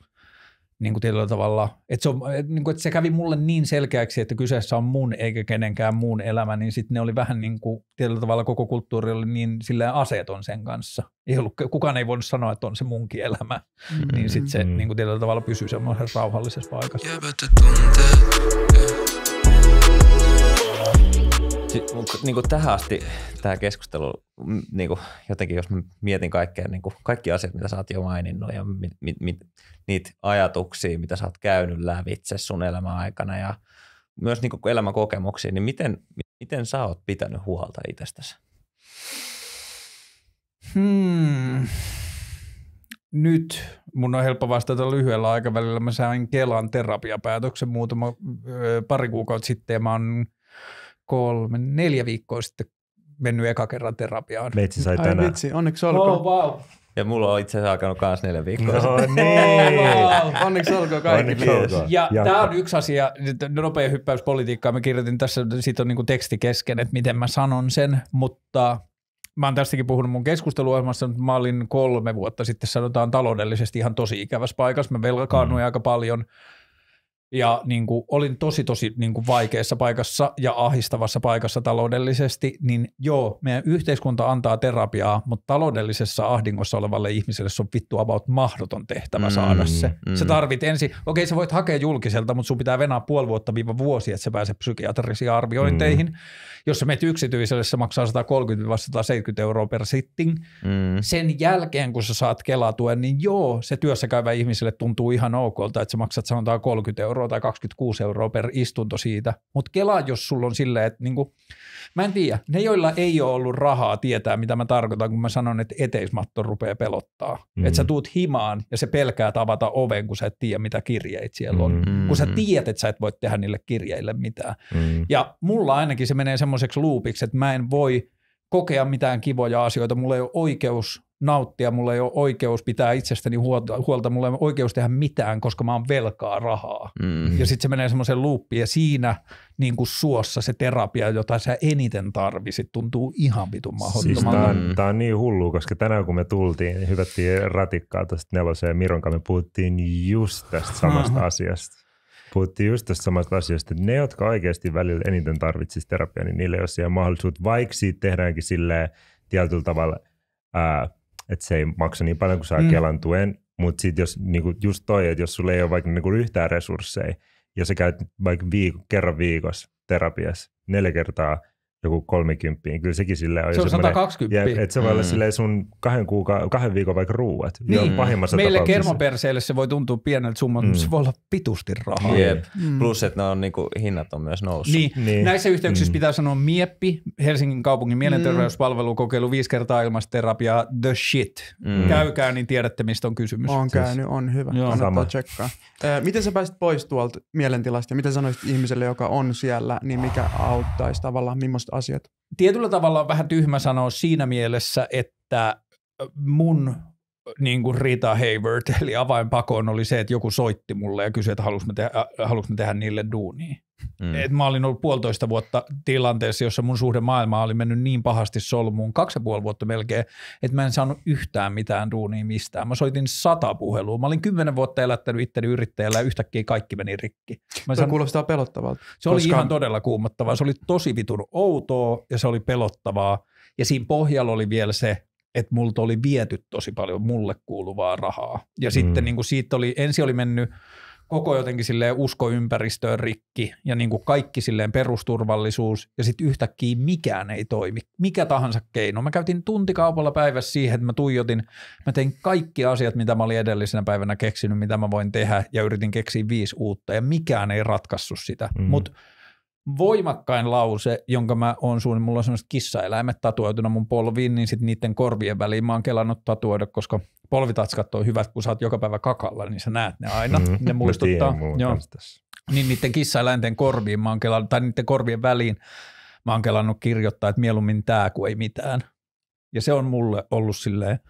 niin kuin tietyllä tavalla, että se, on, niin kuin, että se kävi mulle niin selkeäksi, että kyseessä on mun eikä kenenkään muun elämä, niin sitten ne oli vähän niin kuin, tietyllä tavalla koko kulttuuri oli niin sillä aseeton sen kanssa. Ei ollut, kukaan ei voinut sanoa, että on se munkin elämä, mm-hmm. niin sitten se mm. niin kuin, tietyllä tavalla pysyy semmoisessa rauhallisessa paikassa. yeah mutta niin kuin tähän asti tämä keskustelu, niin kuin, jotenkin jos mä mietin kaikkea, niin kuin, kaikki asiat, mitä sä oot jo maininnut ja mit, mit, mit, niitä ajatuksia, mitä sä oot käynyt lävitse sun elämän aikana ja myös niin kuin elämäkokemuksia, niin miten, miten sä oot pitänyt huolta itsestäsi? Hmm. Nyt mun on helppo vastata lyhyellä aikavälillä. Mä sain Kelan terapiapäätöksen muutama pari kuukautta sitten ja mä oon kolme, neljä viikkoa sitten mennyt eka kerran terapiaan. Meitsi sai tänään. Ai vitsi, onneksi olkoon. Oh, wow. Ja mulla on itse asiassa alkanut kans neljä viikkoa. No niin. wow. Onneksi olkoon kaikki Onneksi olkoon. Ja tämä on yksi asia, nopea hyppäys politiikkaan. Mä kirjoitin tässä, siitä on niinku teksti kesken, että miten mä sanon sen, mutta mä oon tästäkin puhunut mun keskusteluohjelmassa, mutta mä olin kolme vuotta sitten sanotaan taloudellisesti ihan tosi ikävässä paikassa. Mä velkakaannuin mm. aika paljon ja niin kuin, olin tosi tosi niin kuin vaikeassa paikassa ja ahistavassa paikassa taloudellisesti, niin joo, meidän yhteiskunta antaa terapiaa, mutta taloudellisessa ahdingossa olevalle ihmiselle se on vittu about mahdoton tehtävä mm, saada se. Mm. Sä tarvit ensin, okei sä voit hakea julkiselta, mutta sun pitää venaa puoli vuotta viiva vuosi, että sä pääset psykiatrisiin arviointeihin. Mm. Jos sä menet yksityiselle, se maksaa 130-170 euroa per sitting. Mm. Sen jälkeen, kun sä saat kelatuen, niin joo, se työssä käyvä ihmiselle tuntuu ihan okolta, että sä maksat sanotaan 30 euroa euroa tai 26 euroa per istunto siitä. Mutta kelaa, jos sulla on silleen, että niinku, mä en tiedä, ne joilla ei ole ollut rahaa tietää, mitä mä tarkoitan, kun mä sanon, että eteismatto rupeaa pelottaa. Mm-hmm. Että sä mm. tuut himaan ja se pelkää tavata oven, kun sä et tiedä, mitä kirjeitä siellä on. Mm-hmm. Kun sä tiedät, että sä et voi tehdä niille kirjeille mitään. Mm-hmm. Ja mulla ainakin se menee semmoiseksi luupiksi, että mä en voi kokea mitään kivoja asioita, mulla ei ole oikeus nauttia, mulla ei ole oikeus pitää itsestäni huolta, huolta mulla ei ole oikeus tehdä mitään, koska mä oon velkaa rahaa. Mm. Ja sitten se menee semmoiseen luuppiin ja siinä niin kuin suossa se terapia, jota sä eniten tarvisit, tuntuu ihan vitun siis tämä, on, mm. Tämä on niin hullu, koska tänään kun me tultiin, niin hyvättiin ratikkaa tästä neloseen Miron kanssa, me puhuttiin just tästä samasta asiasta puhuttiin just tästä samasta asiasta, että ne, jotka oikeasti välillä eniten tarvitsisi terapiaa, niin niille ei ole siellä mahdollisuutta, vaikka siitä tehdäänkin silleen tietyllä tavalla ää, että se ei maksa niin paljon kuin saa mm. Kelan tuen, mutta sitten jos niinku just toi, että jos sulla ei ole vaikka niinku yhtään resursseja ja sä käyt vaikka viik- kerran viikossa terapiassa neljä kertaa – joku 30, kyllä sekin sille on. Se on 120. Jep, että se voi olla mm. sille sun kahden, kuuka, kahden viikon vaikka ruuat. Niin. pahimmassa Meille kermaperseille se voi tuntua pieneltä summalta, mm. mutta se voi olla pitusti rahaa. Yep. Mm. Plus, että ne on, niin kuin, hinnat on myös noussut. Niin. Niin. Näissä yhteyksissä mm. pitää sanoa mieppi, Helsingin kaupungin mielenterveyspalvelu kokeilu mm. viisi kertaa ilmaisterapiaa, the shit. Mm. Käykää, niin tiedätte, mistä on kysymys. On siis. käynyt, on hyvä. Joo, Kannattaa sama. tsekkaa. miten sä pääsit pois tuolta mielentilasta Miten sanoisit ihmiselle, joka on siellä, niin mikä auttaisi tavallaan, millaista asiat. Tietyllä tavalla on vähän tyhmä sanoa siinä mielessä, että mun niin kuin Rita Hayward, [LAUGHS] eli avainpakoon oli se, että joku soitti mulle ja kysyi, että halusimme tehdä, äh, halusimme tehdä niille duunia. Mm. Et mä olin ollut puolitoista vuotta tilanteessa, jossa mun suhde maailmaa oli mennyt niin pahasti solmuun, kaksi ja puoli vuotta melkein, että mä en saanut yhtään mitään duunia mistään. Mä soitin sata puhelua. Mä olin kymmenen vuotta elättänyt itteni yrittäjällä ja yhtäkkiä kaikki meni rikki. Mä sanon, kuulostaa pelottavalta. Se oli ihan todella kuumottavaa. Se oli tosi vitun outoa ja se oli pelottavaa. Ja siinä pohjalla oli vielä se, että multa oli viety tosi paljon mulle kuuluvaa rahaa. Ja mm. sitten niin kuin siitä oli, ensi oli mennyt koko jotenkin silleen usko ympäristöön rikki ja niin kuin kaikki silleen perusturvallisuus ja sitten yhtäkkiä mikään ei toimi. Mikä tahansa keino. Mä käytin tuntikaupalla päivässä siihen, että mä tuijotin, mä tein kaikki asiat, mitä mä olin edellisenä päivänä keksinyt, mitä mä voin tehdä ja yritin keksiä viisi uutta ja mikään ei ratkaissut sitä. Mm. Mutta voimakkain lause, jonka mä oon suun, mulla on semmoiset kissaeläimet tatuoituna mun polviin, niin sitten niiden korvien väliin mä oon kelannut tatuoida, koska polvitatskat on hyvät, kun sä oot joka päivä kakalla, niin sä näet ne aina, mm, ne muistuttaa. Joo. Niin niiden kissaeläinten korviin mä oon kelannut, tai niiden korvien väliin mä oon kelannut kirjoittaa, että mieluummin tää kuin ei mitään. Ja se on mulle ollut silleen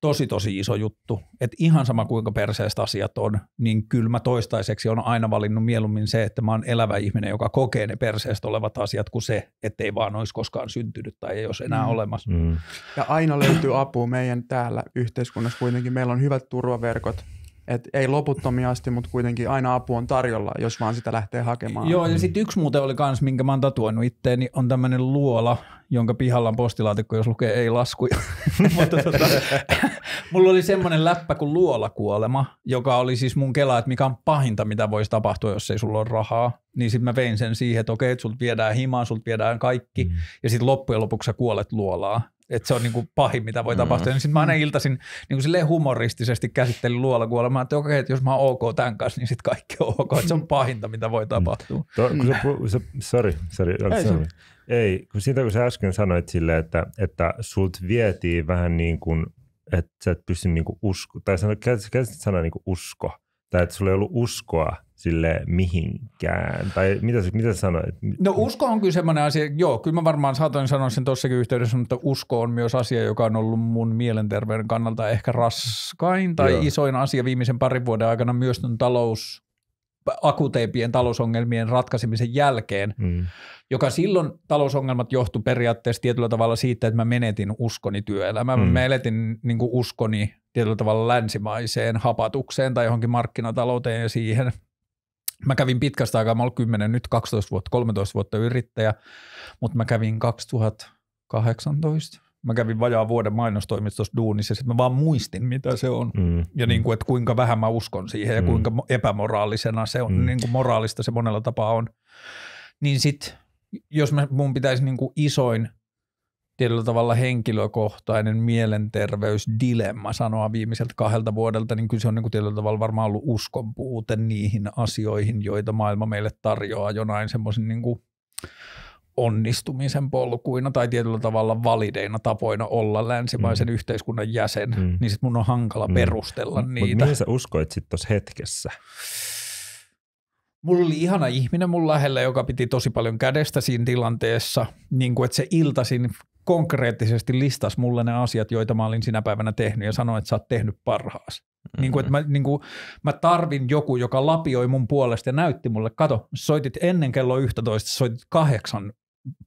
tosi tosi iso juttu. että ihan sama kuinka perseestä asiat on, niin kyllä mä toistaiseksi on aina valinnut mieluummin se, että mä oon elävä ihminen, joka kokee ne perseestä olevat asiat, kuin se, ettei vaan olisi koskaan syntynyt tai ei olisi enää mm. olemassa. Mm. Ja aina löytyy apua meidän täällä yhteiskunnassa kuitenkin. Meillä on hyvät turvaverkot, et ei loputtomia asti, mutta kuitenkin aina apu on tarjolla, jos vaan sitä lähtee hakemaan. Joo, ja sitten yksi muuten oli kans, minkä mä oon tatuoinut itteeni, on tämmöinen luola, jonka pihalla on postilaatikko, jos lukee ei laskuja. [LAUGHS] mutta tota, [LAUGHS] mulla oli semmoinen läppä kuin luolakuolema, joka oli siis mun kela, että mikä on pahinta, mitä voisi tapahtua, jos ei sulla ole rahaa. Niin sitten mä vein sen siihen, että okei, että sult viedään himaan, sult viedään kaikki, mm. ja sitten loppujen lopuksi sä kuolet luolaa että se on niin kuin pahin, mitä voi mm. tapahtua. Niin sitten mä aina iltasin niin kuin humoristisesti käsittelin luola kuolemaa, että okei, okay, että jos mä oon ok tämän kanssa, niin sitten kaikki on ok. Että se on pahinta, mitä voi mm. tapahtua. To, kun sä, kun sä, sorry, sorry, Ei, sorry. Ei, kun siitä kun sä äsken sanoit silleen, että, että sult vietiin vähän niin kuin, että sä et pysty niin kuin usko, tai sä käsit sanaa niin kuin usko, tai että sulla ei ollut uskoa sille mihinkään? Tai mitä, mitä sä sanoit? No usko on kyllä semmoinen asia, joo, kyllä mä varmaan saatoin sanoa sen tuossakin yhteydessä, mutta usko on myös asia, joka on ollut mun mielenterveyden kannalta ehkä raskain tai joo. isoin asia viimeisen parin vuoden aikana myös ton talous, akuteipien talousongelmien ratkaisemisen jälkeen, mm. joka silloin talousongelmat johtu periaatteessa tietyllä tavalla siitä, että mä menetin uskoni työelämään. Mm. Mä eletin niin uskoni tietyllä tavalla länsimaiseen hapatukseen tai johonkin markkinatalouteen ja siihen. Mä kävin pitkästä aikaa, mä olin 10, nyt 12 vuotta, 13 vuotta yrittäjä, mutta mä kävin 2018 mä kävin vajaa vuoden mainostoimistossa duunissa, sitten mä vaan muistin, mitä se on. Mm. Ja niin kuin, että kuinka vähän mä uskon siihen ja mm. kuinka epämoraalisena se on, mm. niin kuin moraalista se monella tapaa on. Niin sitten jos mä, mun pitäisi niin kuin isoin tietyllä tavalla henkilökohtainen mielenterveysdilemma sanoa viimeiseltä kahdelta vuodelta, niin kyllä se on niin kuin tietyllä tavalla varmaan ollut uskonpuute niihin asioihin, joita maailma meille tarjoaa jonain semmoisen niin kuin onnistumisen polkuina tai tietyllä tavalla valideina tapoina olla länsimaisen mm. yhteiskunnan jäsen, mm. niin sitten mun on hankala mm. perustella mm. niitä. Mutta sä uskoit sitten tuossa hetkessä? Mulla oli ihana ihminen mun lähellä, joka piti tosi paljon kädestä siinä tilanteessa, niin kuin että se iltasin konkreettisesti listas mulle ne asiat, joita mä olin sinä päivänä tehnyt ja sanoi, että sä oot tehnyt parhaas. Mm-hmm. Niin kuin, että mä, niin kuin, mä tarvin joku, joka lapioi mun puolesta ja näytti mulle, kato, soitit ennen kello 11, soitit kahdeksan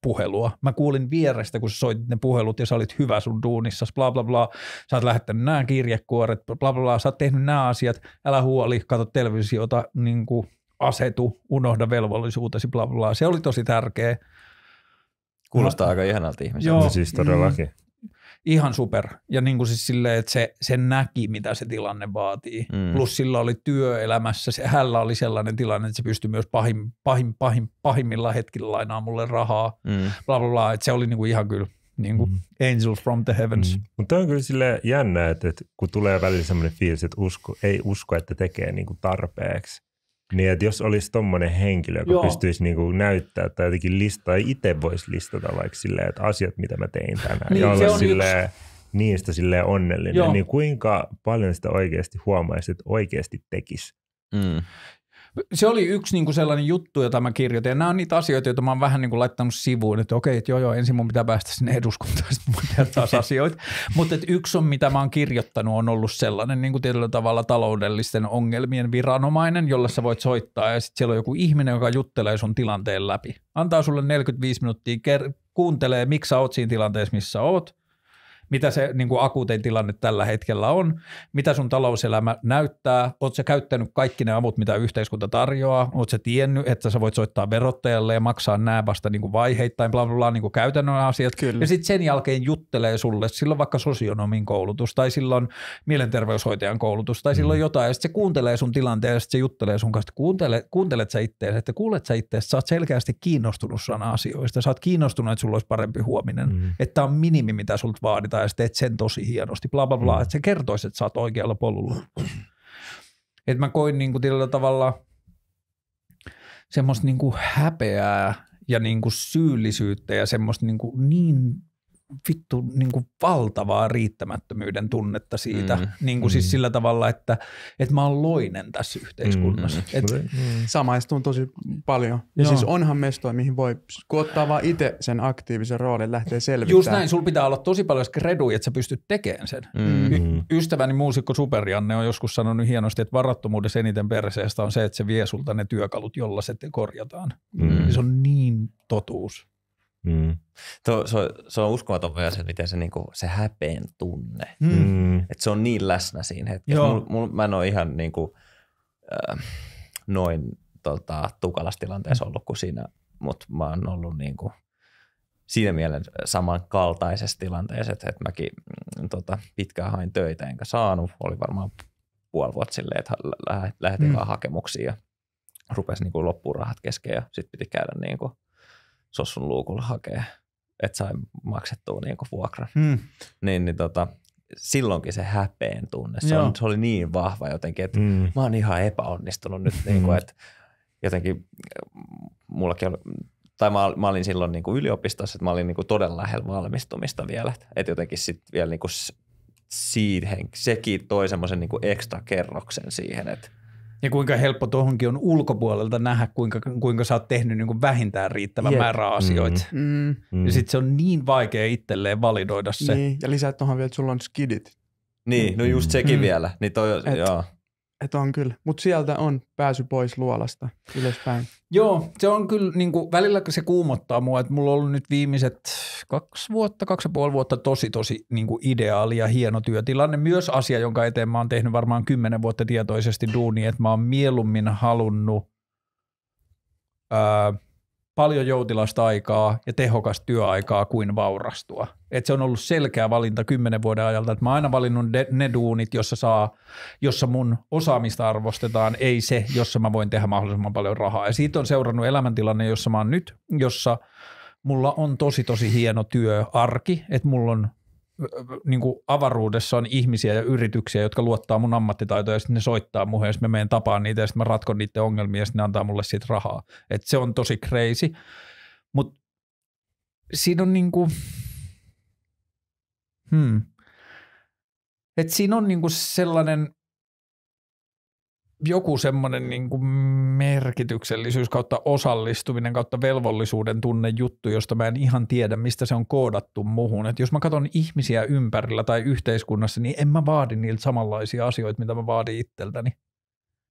puhelua. Mä kuulin vierestä, kun soitit ne puhelut ja sä olit hyvä sun duunissa, bla bla bla, sä oot lähettänyt nämä kirjekuoret, bla bla bla, sä oot tehnyt nämä asiat, älä huoli, kato televisiota, niin kuin, asetu, unohda velvollisuutesi, bla bla. Se oli tosi tärkeä. Kuulostaa no, aika ihanalta ihmiseltä. Joo, siis, siis todellakin. Mm, ihan super. Ja niin kuin siis silleen, että se, se näki, mitä se tilanne vaatii. Mm. Plus sillä oli työelämässä, se, hällä oli sellainen tilanne, että se pystyi myös pahim, pahim, pahim, pahimmilla hetkillä lainaamaan mulle rahaa. Mm. Bla, bla, bla. Että se oli niin kuin ihan kyllä niin kuin mm. angels from the heavens. Mm. Mutta on kyllä sille jännä, että, että kun tulee välillä sellainen fiilis, että usko, ei usko, että tekee niin kuin tarpeeksi. Niin, että jos olisi tommonen henkilö, joka Joo. pystyisi kuin niinku näyttää tai jotenkin listaa, itse voisi listata vaikka silleen, että asiat, mitä mä tein tänään, niin, ja olla silleen, yksi. niistä silleen onnellinen, Joo. niin kuinka paljon sitä oikeasti huomaisi, että oikeasti tekisi. Mm. Se oli yksi niin kuin sellainen juttu, jota mä kirjoitin. Ja nämä on niitä asioita, joita mä oon vähän niin kuin laittanut sivuun, että okei, että joo, joo, ensin mun pitää päästä sinne eduskuntaan, [LAUGHS] sitten mun pitää taas asioita. Mutta yksi on, mitä mä oon kirjoittanut, on ollut sellainen niin kuin tietyllä tavalla taloudellisten ongelmien viranomainen, jolla sä voit soittaa ja sitten siellä on joku ihminen, joka juttelee sun tilanteen läpi. Antaa sulle 45 minuuttia, ker- kuuntelee, miksi sä oot siinä tilanteessa, missä sä oot – mitä se niin kuin akuutein tilanne tällä hetkellä on, mitä sun talouselämä näyttää, oot sä käyttänyt kaikki ne avut, mitä yhteiskunta tarjoaa, oot sä tiennyt, että sä voit soittaa verottajalle ja maksaa nämä vasta niin kuin vaiheittain, bla bla bla, niin kuin käytännön asiat. Kyllä. Ja sitten sen jälkeen juttelee sulle, silloin vaikka sosionomin koulutus tai silloin mielenterveyshoitajan koulutus tai silloin mm. jotain, ja sitten se kuuntelee sun tilanteen ja sitten se juttelee sun kanssa, kuuntele, kuuntelet sä itseäsi, että kuulet sä itseäsi, sä oot selkeästi kiinnostunut sana asioista, sä oot kiinnostunut, että sulla olisi parempi huominen, mm. että on minimi, mitä sulta vaaditaan ja teet sen tosi hienosti, bla bla bla, mm. että se kertoisi, että sä oot oikealla polulla. Et mä koin niinku tällä tavalla semmoista niinku häpeää ja niinku syyllisyyttä ja semmoista niinku niin vittu niin kuin valtavaa riittämättömyyden tunnetta siitä, mm. niin kuin siis mm. siis sillä tavalla, että, että mä oon loinen tässä yhteiskunnassa. Mm. Et, mm. Samaistun tosi paljon. Ja Joo. siis onhan mestoja, mihin voi, kun ottaa vaan itse sen aktiivisen roolin, lähtee selvittämään. Just näin, sulla pitää olla tosi paljon skreduja, että sä pystyt tekemään sen. Mm. Y- mm. ystäväni muusikko Superjanne on joskus sanonut hienosti, että varattomuudessa eniten perseestä on se, että se vie sulta ne työkalut, jolla se korjataan. Mm. Se on niin totuus. Mm. Tuo, se, on, se on uskomaton myös, että miten se, niin kuin, se häpeen tunne, mm. mm. että se on niin läsnä siinä hetkessä. Mul, mul, mä en ole ihan niin kuin, äh, noin tota, tukalassa tilanteessa ollut kuin siinä, mutta mä oon ollut niin kuin, siinä mielen samankaltaisessa tilanteessa, että, että mäkin mm, tota, pitkään hain töitä enkä saanut. Oli varmaan puoli vuotta silleen, että lähetin mm. vaan hakemuksia ja rupesi niin kuin, loppuun rahat kesken ja sitten piti käydä niin kuin, sossun luukulla hakee, että sai maksettua niin kuin vuokran. Hmm. Niin, niin tota, silloinkin se häpeen tunne, se, on, se oli niin vahva jotenkin, että hmm. mä oon ihan epäonnistunut nyt, niin kuin, hmm. että jotenkin mm, mullakin oli, tai mä, mä olin silloin niin kuin yliopistossa, että mä olin niin kuin todella lähellä valmistumista vielä, että jotenkin sitten vielä niin kuin siihen, sekin toi semmoisen niin ekstra kerroksen siihen, että ja kuinka helppo tuohonkin on ulkopuolelta nähdä, kuinka, kuinka sä oot tehnyt niin kuin vähintään riittävän yep. määrä asioita. Mm. Mm. Ja sitten mm. se on niin vaikea itselleen validoida se. Niin. Ja lisää tuohon vielä, että sulla on skidit. Niin, no just sekin mm. vielä. Niin toi, Et, joo että on kyllä. Mutta sieltä on pääsy pois luolasta ylöspäin. Joo, se on kyllä, niin kuin, välillä se kuumottaa mua, että mulla on ollut nyt viimeiset kaksi vuotta, kaksi ja puoli vuotta tosi tosi niin kuin ideaali ja hieno työtilanne. Myös asia, jonka eteen mä oon tehnyt varmaan kymmenen vuotta tietoisesti duuni, että mä oon mieluummin halunnut ää, paljon joutilasta aikaa ja tehokasta työaikaa kuin vaurastua – että se on ollut selkeä valinta kymmenen vuoden ajalta, että mä oon aina valinnut de, ne duunit, jossa, saa, jossa mun osaamista arvostetaan, ei se, jossa mä voin tehdä mahdollisimman paljon rahaa. Ja siitä on seurannut elämäntilanne, jossa mä oon nyt, jossa mulla on tosi tosi hieno työarki, että mulla on niin kuin avaruudessa on ihmisiä ja yrityksiä, jotka luottaa mun ammattitaitoja ja sitten ne soittaa ja sitten mä menen tapaan niitä ja sitten mä ratkon niiden ongelmia ja sitten ne antaa mulle siitä rahaa. Et se on tosi crazy, mutta siinä on niin kuin – Hmm. Et siinä on niinku sellainen joku semmoinen niinku merkityksellisyys kautta osallistuminen kautta velvollisuuden tunne juttu, josta mä en ihan tiedä, mistä se on koodattu muhun. Et jos mä katson ihmisiä ympärillä tai yhteiskunnassa, niin en mä vaadi niiltä samanlaisia asioita, mitä mä vaadin itseltäni.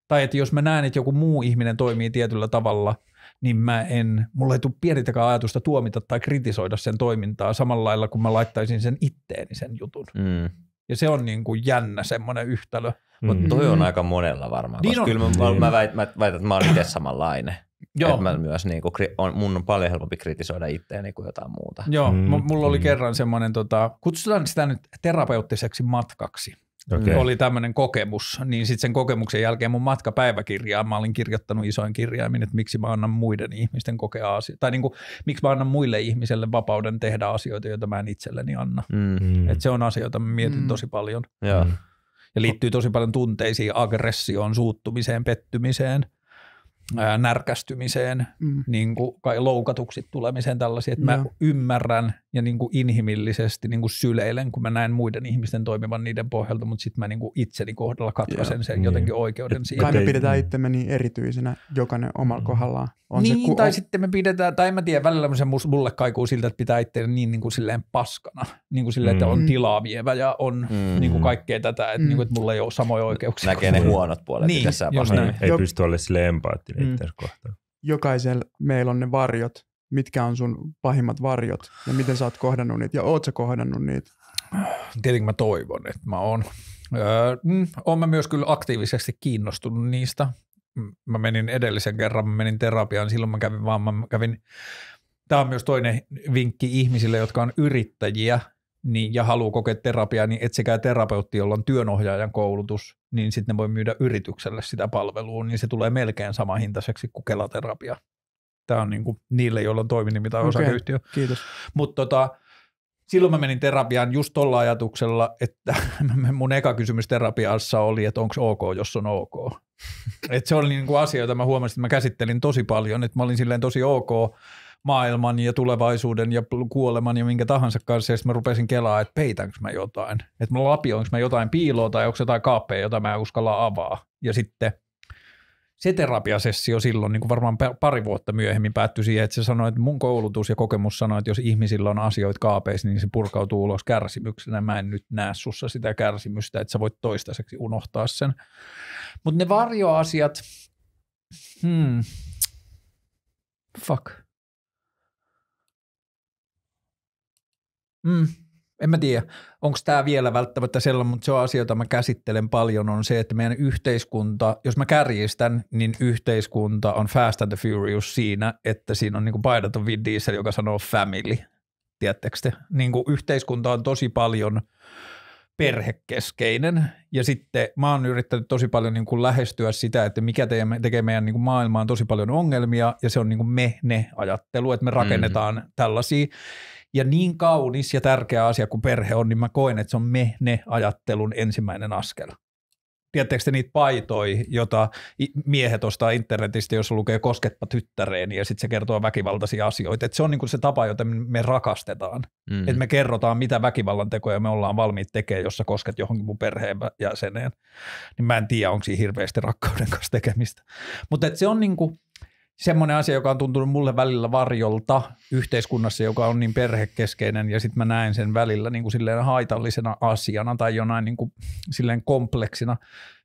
Tai että jos mä näen, että joku muu ihminen toimii tietyllä tavalla – niin mä en, mulla ei tule pienitäkään ajatusta tuomita tai kritisoida sen toimintaa samalla lailla, kun mä laittaisin sen itteeni sen jutun. Mm. Ja se on niin kuin jännä semmoinen yhtälö. Mm. Mutta toi on aika monella varmaan, niin koska on. kyllä mä, niin. mä, väit, mä väitän, että mä oon itse samanlainen. Joo. mä myös niin kuin, on, mun on paljon helpompi kritisoida itseäni kuin jotain muuta. Joo, mm. mulla oli mm. kerran semmoinen, tota, kutsutaan sitä nyt terapeuttiseksi matkaksi. Okay. Oli tämmöinen kokemus, niin sitten sen kokemuksen jälkeen mun matkapäiväkirjaan mä olin kirjoittanut isoin kirjaimin, että miksi mä annan muiden ihmisten kokea asioita, tai niin kuin, miksi mä annan muille ihmisille vapauden tehdä asioita, joita mä en itselleni anna. Mm-hmm. Et se on asioita, mä mietin mm. tosi paljon. Ja. Mm. ja liittyy tosi paljon tunteisiin, aggressioon, suuttumiseen, pettymiseen – närkästymiseen, mm. niin kuin, kai loukatuksi tulemiseen tällaisia, että mä ymmärrän ja niin kuin inhimillisesti niin kuin syleilen, kun mä näen muiden ihmisten toimivan niiden pohjalta, mutta sitten mä niin kuin itseni kohdalla katkaisen sen niin. jotenkin oikeuden siihen. Kai me pidetään niin. itsemme niin erityisenä jokainen omalla mm. kohdallaan. On niin, se, kun tai on... sitten me pidetään, tai en mä tiedä, välillä se mulle kaikuu siltä, että pitää itseäni niin, niin kuin silleen paskana, niin kuin silleen, mm. että on tilaa vievä ja on mm. niin kuin kaikkea tätä, että, mm. niin kuin, että mulla ei ole samoja oikeuksia. Näkee ne huonot puolet niin, tässä. Ei, ei pysty olemaan sille empaattinen mm. kohtaan. Jokaisella meillä on ne varjot. Mitkä on sun pahimmat varjot ja miten sä oot kohdannut niitä ja oot sä kohdannut niitä? Tietenkin mä toivon, että mä oon. Öö, mm, mä myös kyllä aktiivisesti kiinnostunut niistä. Mä menin edellisen kerran, mä menin terapiaan, silloin mä kävin vaan, mä kävin Tämä on myös toinen vinkki ihmisille, jotka on yrittäjiä, niin, ja haluaa kokea terapiaa, niin etsikää terapeutti, jolla on työnohjaajan koulutus, niin sitten ne voi myydä yritykselle sitä palvelua, niin se tulee melkein sama hintaiseksi kuin kelaterapia. Tämä on niin kuin niille, joilla on toiminimi tai osakeyhtiö. Okay, kiitos. Mutta tota, silloin mä menin terapiaan just tuolla ajatuksella, että [LAUGHS] mun eka kysymys terapiassa oli, että onko ok, jos on ok. Et se oli niin kuin asia, jota mä huomasin, että mä käsittelin tosi paljon, että mä olin silleen tosi ok, maailman ja tulevaisuuden ja kuoleman ja minkä tahansa kanssa. Ja sitten mä rupesin kelaa, että peitänkö mä jotain. Että mä lapioinko mä jotain piiloa tai onko jotain kaappeja, jota mä en uskalla avaa. Ja sitten se terapiasessio silloin, niin kuin varmaan pari vuotta myöhemmin päättyi siihen, että se sanoi, että mun koulutus ja kokemus sanoi, että jos ihmisillä on asioita kaapeissa, niin se purkautuu ulos kärsimyksenä. Mä en nyt näe sussa sitä kärsimystä, että sä voit toistaiseksi unohtaa sen. Mutta ne varjoasiat, hmm, fuck. Mm, en mä tiedä, onko tämä vielä välttämättä sellainen, mutta se on asia, jota mä käsittelen paljon, on se, että meidän yhteiskunta, jos mä kärjistän, niin yhteiskunta on Fast and the Furious siinä, että siinä on niinku paidaton Vin Diesel, joka sanoo family, tiedättekö te? Niinku yhteiskunta on tosi paljon perhekeskeinen. Ja sitten mä oon yrittänyt tosi paljon niin kuin lähestyä sitä, että mikä tekee meidän niin kuin maailmaan tosi paljon ongelmia, ja se on niin kuin me-ne-ajattelu, että me mm-hmm. rakennetaan mm-hmm. tällaisia ja niin kaunis ja tärkeä asia kuin perhe on, niin mä koen, että se on me-ne-ajattelun ensimmäinen askel. Tiedättekö te niitä paitoja, jota miehet ostaa internetistä, jos lukee kosketpa tyttäreeni ja sitten se kertoo väkivaltaisia asioita. Et se on niinku se tapa, jota me rakastetaan. Mm. Et me kerrotaan, mitä väkivallan tekoja me ollaan valmiit tekemään, jos sä kosket johonkin mun perheen jäseneen. Niin mä en tiedä, onko siinä hirveästi rakkauden kanssa tekemistä. Mutta se on niinku, semmoinen asia, joka on tuntunut mulle välillä varjolta yhteiskunnassa, joka on niin perhekeskeinen, ja sitten mä näen sen välillä niin kuin silleen haitallisena asiana tai jonain niin kuin silleen kompleksina.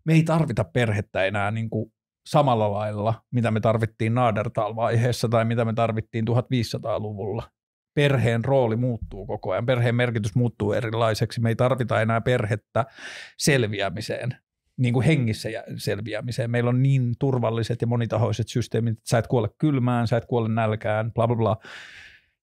Me ei tarvita perhettä enää niin kuin samalla lailla, mitä me tarvittiin Naadertal-vaiheessa tai mitä me tarvittiin 1500-luvulla. Perheen rooli muuttuu koko ajan, perheen merkitys muuttuu erilaiseksi. Me ei tarvita enää perhettä selviämiseen niin kuin mm. hengissä selviämiseen. Meillä on niin turvalliset ja monitahoiset systeemit, että sä et kuole kylmään, sä et kuole nälkään, bla bla bla.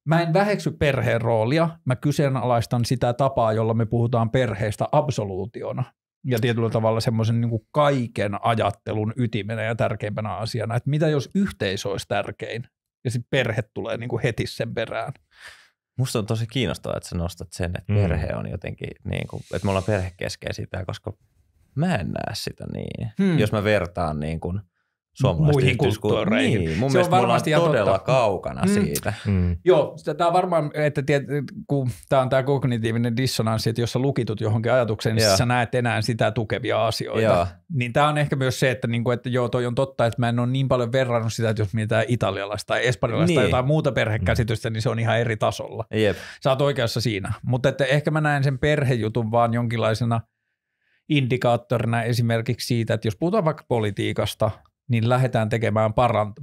Mä en väheksy perheen roolia, mä kyseenalaistan sitä tapaa, jolla me puhutaan perheestä absoluutiona ja tietyllä tavalla semmoisen niin kuin kaiken ajattelun ytimenä ja tärkeimpänä asiana, että mitä jos yhteisö olisi tärkein ja sitten perhe tulee niin kuin heti sen perään. Musta on tosi kiinnostavaa, että sä nostat sen, että mm. perhe on jotenkin, niin kuin, että me ollaan perhekeskeisiä koska mä en näe sitä niin. Hmm. Jos mä vertaan niin kuin suomalaisten Muihin kulttuureihin. Niin, mun se mielestä on varmasti on todella totta. kaukana hmm. siitä. Hmm. Joo, tämä on varmaan, että tiet, kun tämä on tämä kognitiivinen dissonanssi, että jos sä lukitut johonkin ajatukseen, niin sä näet enää sitä tukevia asioita. Ja. Niin tämä on ehkä myös se, että, niinku, että joo, toi on totta, että mä en ole niin paljon verrannut sitä, että jos mietitään italialaista tai espanjalaista niin. tai jotain muuta perhekäsitystä, mm. niin se on ihan eri tasolla. Jep. Sä oot oikeassa siinä. Mutta että ehkä mä näen sen perhejutun vaan jonkinlaisena – indikaattorina esimerkiksi siitä, että jos puhutaan vaikka politiikasta, niin lähdetään tekemään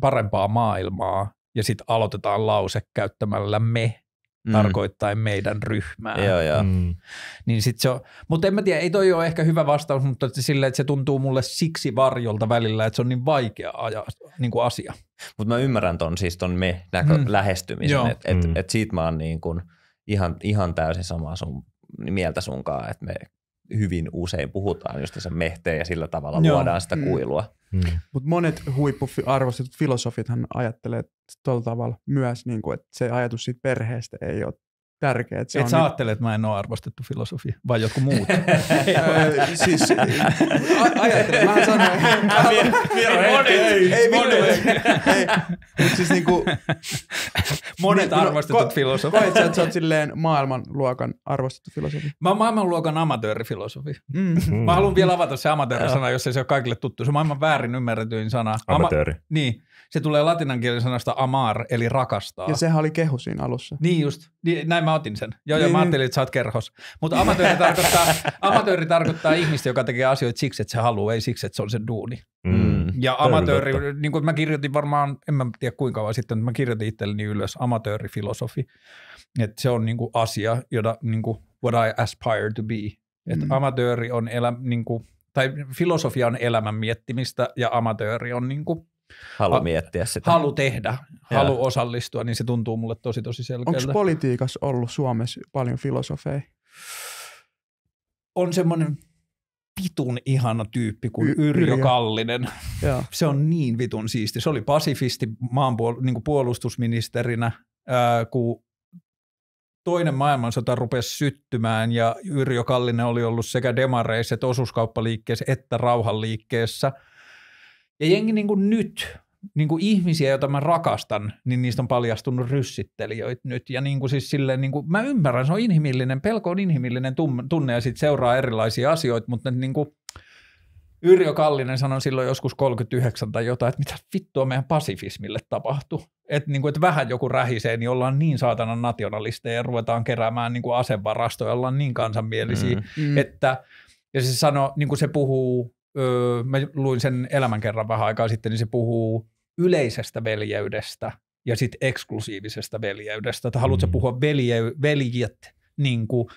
parempaa maailmaa ja sitten aloitetaan lause käyttämällä me, mm. tarkoittain meidän ryhmää. Joo, joo. Mm. Niin sit se on, mutta en mä tiedä, ei toi ole ehkä hyvä vastaus, mutta että sille, että se tuntuu mulle siksi varjolta välillä, että se on niin vaikea aja, niin kuin asia. Mutta mä ymmärrän ton, siis ton me näkö, mm. lähestymisen, että et, mm. et siitä mä oon niin kuin ihan, ihan täysin samaa sun, mieltä sunkaan, että me hyvin usein puhutaan just se mehteen ja sillä tavalla Joo. luodaan sitä mm. kuilua. Mm. Mm. Mutta monet huippuarvostetut filosofithan ajattelee tuolla tavalla myös, niin kuin, että se ajatus siitä perheestä ei ole tärkeä. Että se Et on sä niin... että mä en ole arvostettu filosofi, vai joku muu? [LAUGHS] siis, ajattelen, mä sanoin. Ei, monet. Ei, mutta siis niinku- niin, no, arvostetut filosofit. Koet sä, että sä oot silleen maailmanluokan arvostettu filosofi? Mä oon maailmanluokan amatöörifilosofi. Mm. Mä haluan vielä avata se amatöörisana, jos ei se ole kaikille tuttu. Se on maailman väärin ymmärretyin sana. Amatööri. Niin. Se tulee latinankielisen sanasta amar, eli rakastaa. Ja sehän oli kehu siinä alussa. Niin just, niin, näin mä otin sen. Joo, niin, joo, mä niin. ajattelin, että sä oot kerhos. Mutta amatööri [LAUGHS] tarkoittaa, amatööri tarkoittaa ihmistä, joka tekee asioita siksi, että se haluaa, ei siksi, että se on sen duuni. Mm. mm. Ja amatööri, niin kuin mä kirjoitin varmaan, en mä tiedä kuinka vaan sitten, mä kirjoitin itselleni ylös amatöörifilosofi. Että se on niin kuin asia, jota niin kuin, what I aspire to be. Että mm. amatööri on elä, niin kuin, tai filosofia on elämän miettimistä ja amatööri on niin kuin, halu miettiä sitä. Halu tehdä, halu ja. osallistua, niin se tuntuu mulle tosi tosi selkeältä. Onko politiikassa ollut Suomessa paljon filosofeja? On semmoinen vitun ihana tyyppi kuin y- Yrjö Kallinen. Ja. Se on niin vitun siisti. Se oli pasifisti maanpuol- niin puolustusministerinä, ää, kun toinen maailmansota rupesi syttymään ja Yrjö Kallinen oli ollut sekä demareissa että osuuskauppaliikkeessä että rauhanliikkeessä – ja jengi niin kuin nyt, niin kuin ihmisiä, joita mä rakastan, niin niistä on paljastunut ryssittelijöitä nyt. Ja niin kuin siis silleen, niin kuin, mä ymmärrän, se on inhimillinen, pelko on inhimillinen tunne ja sitten seuraa erilaisia asioita, mutta niin kuin, Yrjö Kallinen sanoi silloin joskus 39 tai jotain, että mitä vittua meidän pasifismille tapahtui. Että niin kuin, että vähän joku rähisee, niin ollaan niin saatanan nationalisteja ja ruvetaan keräämään niin kuin asevarastoja, ollaan niin kansanmielisiä, mm, mm. että ja se sanoi, niin kuin se puhuu öö, mä luin sen elämän kerran vähän aikaa sitten, niin se puhuu yleisestä veljeydestä ja sitten eksklusiivisesta veljeydestä. Että haluatko mm. puhua velje, veljet niin kuin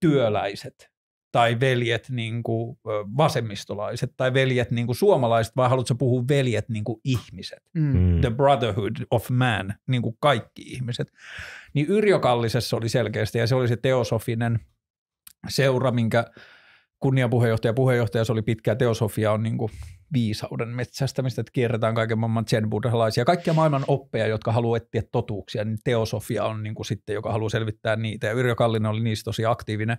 työläiset tai veljet niin kuin vasemmistolaiset tai veljet niin kuin suomalaiset vai haluatko puhua veljet niin kuin ihmiset? Mm. mm. The brotherhood of man, niin kuin kaikki ihmiset. Niin Yrjökallisessa oli selkeästi ja se oli se teosofinen seura, minkä – kunniapuheenjohtaja, puheenjohtaja, se oli pitkä teosofia on niin viisauden metsästämistä, että kierretään kaiken maailman zen buddhalaisia, kaikkia maailman oppeja, jotka haluaa etsiä totuuksia, niin teosofia on niin kuin sitten, joka haluaa selvittää niitä, ja Yrjö Kallinen oli niistä tosi aktiivinen,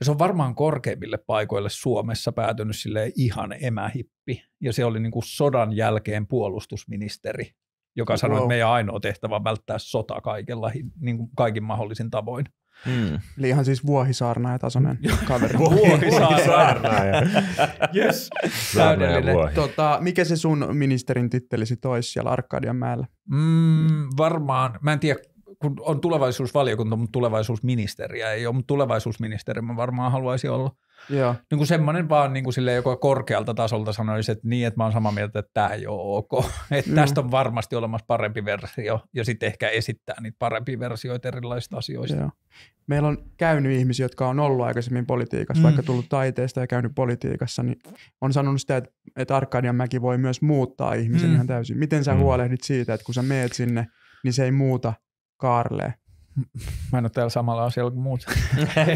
ja se on varmaan korkeimmille paikoille Suomessa päätynyt sille ihan emähippi, ja se oli niin kuin sodan jälkeen puolustusministeri, joka sanoi, wow. että meidän ainoa tehtävä on välttää sota kaikella, niin kuin kaikin mahdollisin tavoin. Mm. Eli ihan siis vuohisaarnaaja tasoinen [LAUGHS] kaveri. vuohisaarnaaja. [LAUGHS] yes. Täydellinen. Vuohi. Tota, mikä se sun ministerin titteli sit olisi siellä Arkadianmäellä? Mm, varmaan, mä en tiedä kun on tulevaisuusvaliokunta, mutta tulevaisuusministeriä ei ole, mutta tulevaisuusministeri mä varmaan haluaisin olla. Joo. Niin kuin semmoinen vaan niin kuin sille korkealta tasolta sanoisi, että niin, että mä oon samaa mieltä, että tämä ei ole ok. [LAUGHS] Että mm. tästä on varmasti olemassa parempi versio ja sitten ehkä esittää niitä parempia versioita erilaisista asioista. Joo. Meillä on käynyt ihmisiä, jotka on ollut aikaisemmin politiikassa, mm. vaikka tullut taiteesta ja käynyt politiikassa, niin on sanonut sitä, että, että Arkadian mäki voi myös muuttaa ihmisen mm. ihan täysin. Miten sä mm. huolehdit siitä, että kun sä meet sinne, niin se ei muuta Karle. Mä en ole täällä samalla asialla kuin muut. [LAUGHS] Okei,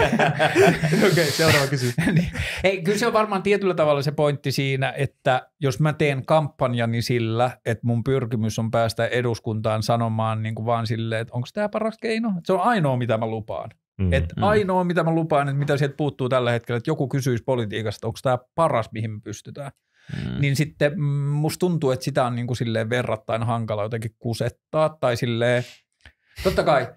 okay, seuraava kysymys. [LAUGHS] niin. Ei, kyllä se on varmaan tietyllä tavalla se pointti siinä, että jos mä teen kampanjani sillä, että mun pyrkimys on päästä eduskuntaan sanomaan niin kuin vaan silleen, että onko tämä paras keino? Se on ainoa, mitä mä lupaan. Mm, että mm. ainoa, mitä mä lupaan, että mitä sieltä puuttuu tällä hetkellä, että joku kysyisi politiikasta, onko tämä paras, mihin me pystytään. Mm. Niin sitten mm, musta tuntuu, että sitä on niin kuin silleen verrattain hankala jotenkin kusettaa tai silleen – Totta kai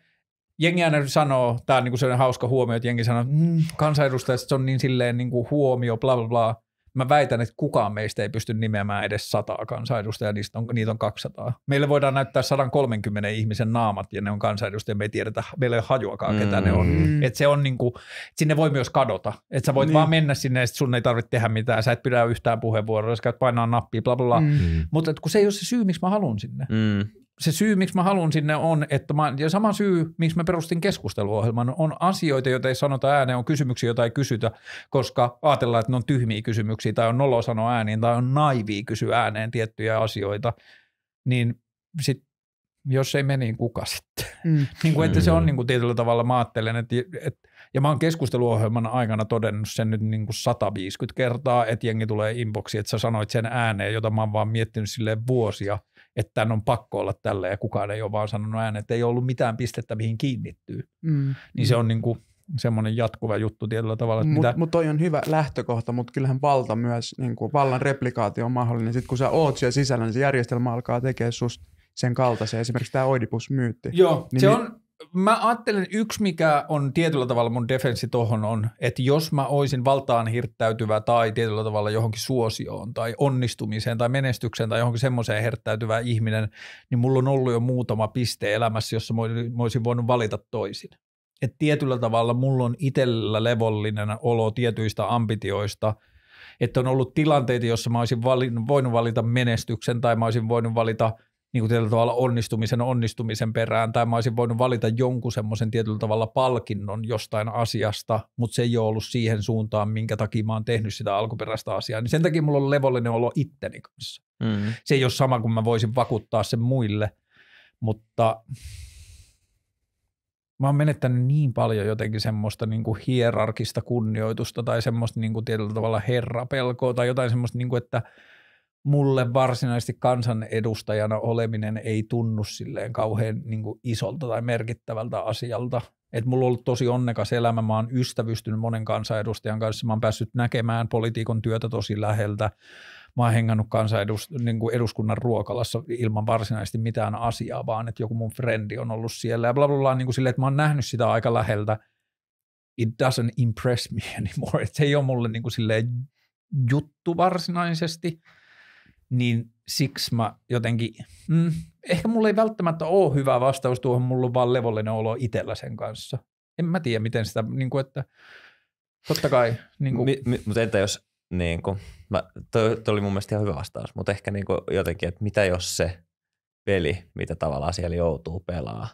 jengi aina sanoo, tämä on niinku sellainen hauska huomio, että jengi sanoo, että mm, kansanedustajat se on niin silleen niinku huomio, bla bla bla. Mä väitän, että kukaan meistä ei pysty nimeämään edes sataa kansanedustajaa, niistä on, niitä on 200. Meille voidaan näyttää 130 ihmisen naamat ja ne on kansanedustajia, me ei tiedetä, meillä ei ole hajuakaan mm. ketä ne on. Mm. Et se on niinku, et sinne voi myös kadota, että sä voit niin. vaan mennä sinne ja sun ei tarvitse tehdä mitään, sä et pidä yhtään puheenvuoroa, sä käyt painaa nappia, bla bla bla. Mm. Mutta kun se ei ole se syy, miksi mä haluan sinne. Mm se syy, miksi mä haluan sinne on, että mä, ja sama syy, miksi mä perustin keskusteluohjelman, on asioita, joita ei sanota ääneen, on kysymyksiä, joita ei kysytä, koska ajatellaan, että ne on tyhmiä kysymyksiä, tai on nolo sanoa ääniin, tai on naivia kysyä ääneen tiettyjä asioita, niin sit, jos ei meni, niin kuka sitten? Mm. [LAUGHS] niin kuin, että se on mm. niin kuin tietyllä tavalla, mä ajattelen, että, että ja mä oon keskusteluohjelman aikana todennut sen nyt niin kuin 150 kertaa, että jengi tulee inboxi, että sä sanoit sen ääneen, jota mä oon vaan miettinyt sille vuosia, että tämän on pakko olla tällä ja kukaan ei ole vaan sanonut ääneen, että ei ollut mitään pistettä, mihin kiinnittyy. Mm. Niin se on niin kuin semmoinen jatkuva juttu tietyllä tavalla. Mutta mitä... mut toi on hyvä lähtökohta, mutta kyllähän valta myös, niin kuin vallan replikaatio on mahdollinen. Sitten kun sä oot siellä sisällä, niin se järjestelmä alkaa tekemään susta sen kaltaisen. esimerkiksi tämä Oidipus-myytti. Joo, niin se on, mä ajattelen yksi, mikä on tietyllä tavalla mun defenssi tohon on, että jos mä oisin valtaan hirttäytyvä tai tietyllä tavalla johonkin suosioon tai onnistumiseen tai menestykseen tai johonkin semmoiseen hirttäytyvä ihminen, niin mulla on ollut jo muutama piste elämässä, jossa mä olisin voinut valita toisin. Et tietyllä tavalla mulla on itsellä levollinen olo tietyistä ambitioista – että on ollut tilanteita, jossa mä olisin valin, voinut valita menestyksen tai mä olisin voinut valita niin kuin tietyllä tavalla onnistumisen onnistumisen perään, tai mä olisin voinut valita jonkun semmoisen tietyllä tavalla palkinnon jostain asiasta, mutta se ei ole ollut siihen suuntaan, minkä takia mä oon tehnyt sitä alkuperäistä asiaa, niin sen takia mulla on levollinen olo itteni kanssa. Mm-hmm. Se ei ole sama kuin mä voisin vakuuttaa sen muille, mutta mä oon menettänyt niin paljon jotenkin semmoista niin kuin hierarkista kunnioitusta tai semmoista niin kuin tietyllä tavalla herrapelkoa tai jotain semmoista, niin kuin, että – mulle varsinaisesti kansanedustajana oleminen ei tunnu silleen kauhean niin kuin isolta tai merkittävältä asialta. Et mulla on ollut tosi onnekas elämä, mä oon ystävystynyt monen kansanedustajan kanssa, mä oon päässyt näkemään politiikon työtä tosi läheltä. Mä oon hengannut kansanedust- niin kuin eduskunnan ruokalassa ilman varsinaisesti mitään asiaa, vaan että joku mun frendi on ollut siellä ja bla bla bla, niin kuin silleen, että mä oon nähnyt sitä aika läheltä. It doesn't impress me [LAUGHS] anymore, että se ei ole mulle niin kuin silleen juttu varsinaisesti – niin siksi mä jotenkin, mm, ehkä mulla ei välttämättä ole hyvä vastaus tuohon, mulla on vaan levollinen olo itsellä sen kanssa. En mä tiedä, miten sitä, niin kuin, että totta kai. Niin kuin. Mi, mi, mutta entä jos, niin kuin, mä, toi, toi oli mun mielestä ihan hyvä vastaus, mutta ehkä niin kuin jotenkin, että mitä jos se peli, mitä tavallaan siellä joutuu pelaa,